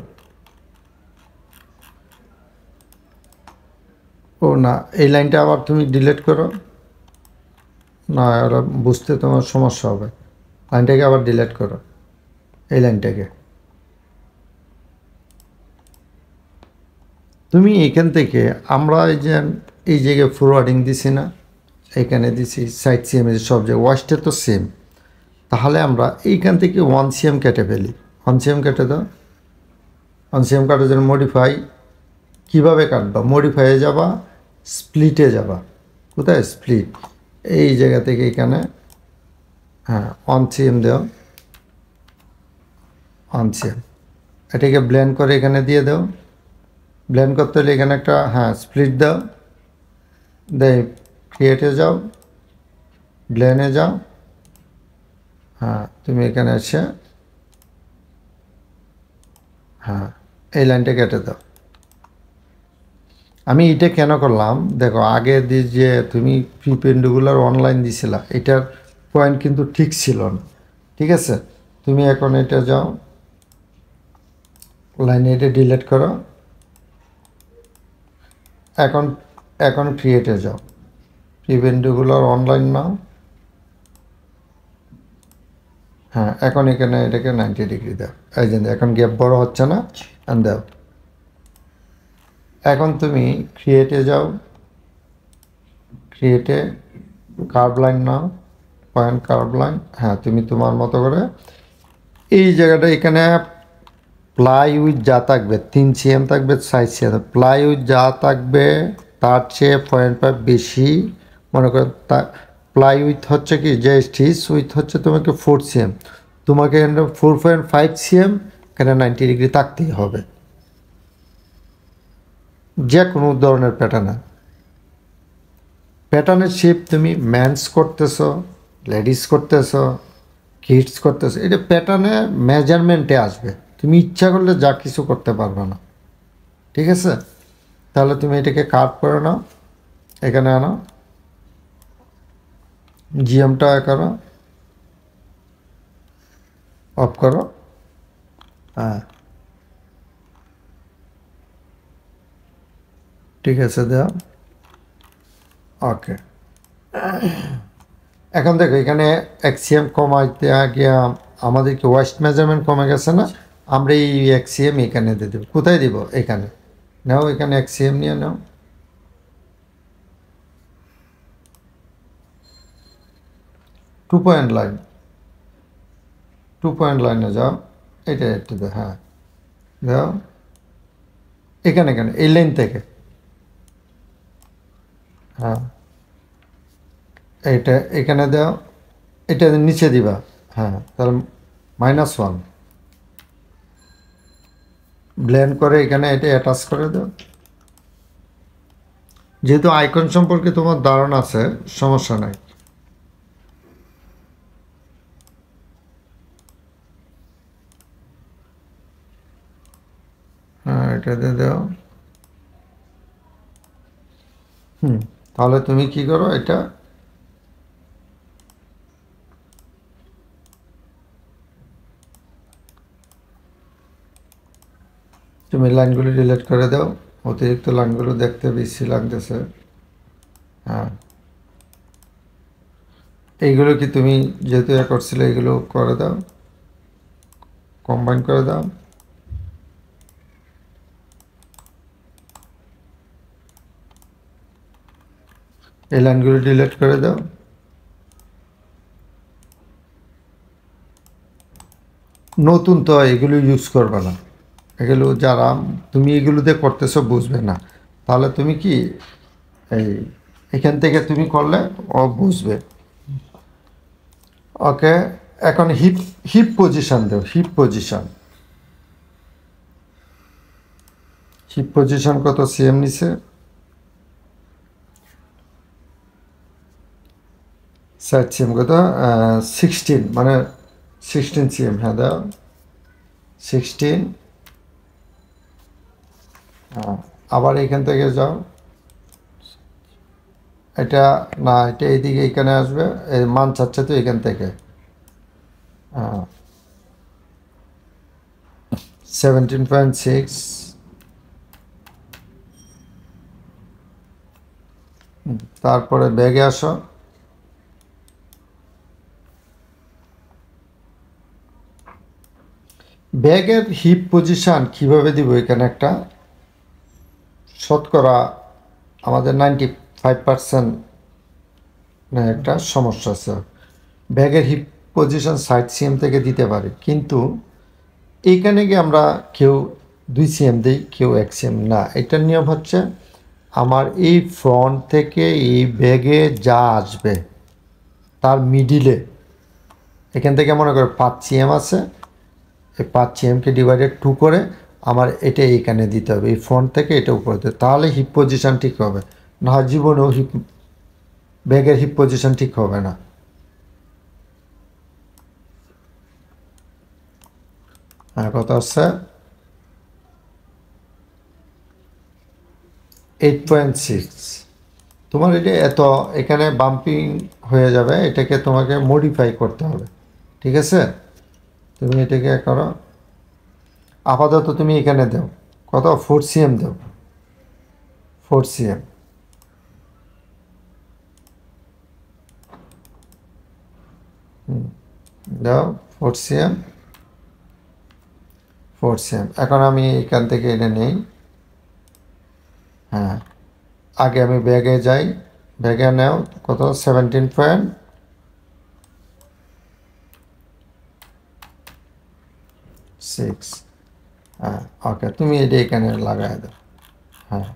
Speaker 1: ও না এই লাইনটা আবার তুমি ডিলিট করো না ওরা বুঝতে তোমার সমস্যা হবে লাইনটাকে আবার ডিলেট করো এই লাইনটাকে তুমি এখান থেকে আমরা এই যে এই জায়গায় ফরওয়ার্ডিং দিছি না এখানে দিছি সাইড সিএম সব জায়গায় ওয়াস্টে তো সেম তাহলে আমরা এইখান থেকে ওয়ান সিএম কেটে ফেলি ওয়ান সিএম কেটে দাও ওয়ান সিএম কাটার জন্য মডিফাই কীভাবে কাটবা মডিফাইয়ে যাবা স্প্লিটে যাবা কোথায় স্প্লিট এই জায়গা থেকে এখানে হ্যাঁ অন সিএম দেও অন সিএম এটাকে ব্লেন্ড করে এখানে দিয়ে দাও ব্লেন্ড করতে হলে এখানে একটা হ্যাঁ স্প্লিট দাও দেয় ক্রিয়েটে যাও ব্লেনে যাও হ্যাঁ তুমি এখানে এসে হ্যাঁ এই লাইনটা কেটে দাও আমি এটা কেন করলাম দেখো আগে যে তুমি প্রিপেন্ডগুলোর অনলাইন দিছিলা এটার পয়েন্ট কিন্তু ঠিক ছিল না ঠিক আছে তুমি এখন এটা যাও লাইনে এটা ডিলেট করো এখন এখন ক্রিয়েটে যাও প্রিভেন্টগুলোর অনলাইন নাও হ্যাঁ এখন এখানে এটাকে নাইনটি ডিগ্রি দাও এই জন্য এখন গ্যাপ বড় হচ্ছে না দাও এখন তুমি ক্রিয়েটে যাও ক্রিয়েটে কার্ভ লাইন নাও পয়েন্ট কার্ভ লাইন হ্যাঁ তুমি তোমার মতো করে এই জায়গাটা এখানে প্লাই উইথ যা থাকবে তিন সিএম থাকবে সাইজ সিএম প্লাই উইথ যা থাকবে তার চেয়ে পয়েন্ট ফাইভ বেশি মনে করেন তা প্লাই উইথ হচ্ছে কি যে স্টিচ উইথ হচ্ছে তোমাকে ফোর সিএম তোমাকে ফোর পয়েন্ট ফাইভ সিএম এখানে নাইনটি ডিগ্রি থাকতেই হবে যে কোনো ধরনের প্যাটার্নে প্যাটার্নের শেপ তুমি ম্যান্স করতেছো লেডিস করতেছ কিডস করতেছ এটা প্যাটার্নে মেজারমেন্টে আসবে তুমি ইচ্ছা করলে যা কিছু করতে পারবে না ঠিক আছে তাহলে তুমি এটাকে কাট করে নাও এখানে আনো জিএমটা করো অফ করো হ্যাঁ ঠিক আছে দেওয়া ওকে এখন দেখো এখানে এক্সিএম কমাইতে আগে আমাদের কি ওয়েস্ট মেজারমেন্ট কমে গেছে না আমরা এই এক্সিএম এখানে দিয়ে দেবো কোথায় দিব এখানে নাও এখানে এক্সিএম নিয়ে নাও two point line two point লাইনে যাও এটা একটু দাও হ্যাঁ দাও এখানে এখানে এই লাইন থেকে হ্যাঁ এটা এখানে দেওয়া এটা নিচে দিবা হ্যাঁ তাহলে মাইনাস ওয়ান ব্ল্যান্ড করে এখানে এটা অ্যাটাচ করে দাও যেহেতু আইকন সম্পর্কে তোমার ধারণা আছে সমস্যা নাই হ্যাঁ এটা দিয়ে দাও হুম তাহলে তুমি কি করো এটা তুমি লাইনগুলো ডিলিট করে দাও অতিরিক্ত লাইনগুলো দেখতে বেশি লাগতেছে হ্যাঁ এইগুলো কি তুমি যেহেতু এ করছিলে এগুলো করে দাও কম্বাইন করে দাও এই লাইনগুলো ডিলিট করে দাও নতুন তো এগুলো ইউজ করবে না এগুলো যারা তুমি এগুলোতে করতেছো বুঝবে না তাহলে তুমি কি এই এখান থেকে তুমি করলে ও বুঝবে ওকে এখন হিপ হিপ পজিশান দেও হিপ পজিশান হিপ পজিশান কত সিএম নিছে ষাট সিএম কত সিক্সটিন মানে সিক্সটিন সিএম হ্যাঁ দাও সিক্সটিন হ্যাঁ। আবার এখান থেকে যাও এটা না এটা এইদিকে এখানে আসবে এই মান চাচ্ছে তো এখান থেকে পয়েন্ট হ্যাঁ। সিক্স তারপরে ব্যাগে আসো ব্যাগের হিপ পজিশান কিভাবে দিব এখানে একটা শতকরা আমাদের নাইনটি ফাইভ পার্সেন্ট একটা সমস্যা আছে ব্যাগের হিপ পজিশন সাইড সিএম থেকে দিতে পারে কিন্তু এইখানে গিয়ে আমরা কেউ দুই সিএম দিই কেউ এক সিএম না এটার নিয়ম হচ্ছে আমার এই ফ্রন্ট থেকে এই ব্যাগে যা আসবে তার মিডিলে এখান থেকে মনে করে পাঁচ সিএম আছে এই পাঁচ সিএমকে ডিভাইডেড টু করে আমার এটা এইখানে দিতে হবে এই ফ্রন্ট থেকে এটা উপরে দিতে তাহলে হিপ পজিশান ঠিক হবে না জীবনেও হিপ ব্যাগের হিপ পজিশান ঠিক হবে না কথা হচ্ছে এইট পয়েন্ট সিক্স তোমার এটা এত এখানে বাম্পিং হয়ে যাবে এটাকে তোমাকে মডিফাই করতে হবে ঠিক আছে তুমি এটাকে করো আপাতত তুমি এখানে দাও কত ফোর সিএম দাও ফোর সিএম দাও ফোর সিএম ফোর সিএম এখন আমি এখান থেকে এনে নেই হ্যাঁ আগে আমি ব্যাগে যাই ব্যাগে নেও কত সেভেন্টিন পয়েন্ট সিক্স হ্যাঁ ওকে তুমি এটা এখানে লাগাই দাও হ্যাঁ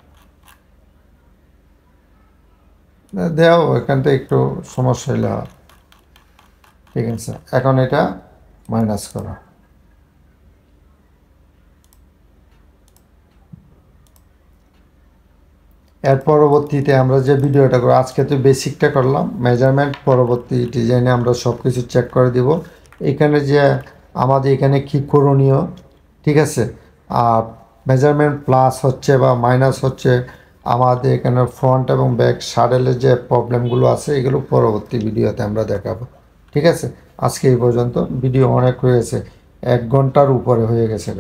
Speaker 1: দেও এখানটা একটু সমস্যা হলে ঠিক আছে এখন এটা মাইনাস করো এর পরবর্তীতে আমরা যে ভিডিওটা করি আজকে তো বেসিকটা করলাম মেজারমেন্ট পরবর্তী ডিজাইনে আমরা সব কিছু চেক করে দিব এখানে যে আমাদের এখানে কী করণীয় ঠিক আছে আর মেজারমেন্ট প্লাস হচ্ছে বা মাইনাস হচ্ছে আমাদের এখানে ফ্রন্ট এবং ব্যাক সাডেলের যে প্রবলেমগুলো আছে এগুলো পরবর্তী ভিডিওতে আমরা দেখাবো ঠিক আছে আজকে এই পর্যন্ত ভিডিও অনেক হয়েছে এক ঘন্টার উপরে হয়ে গেছে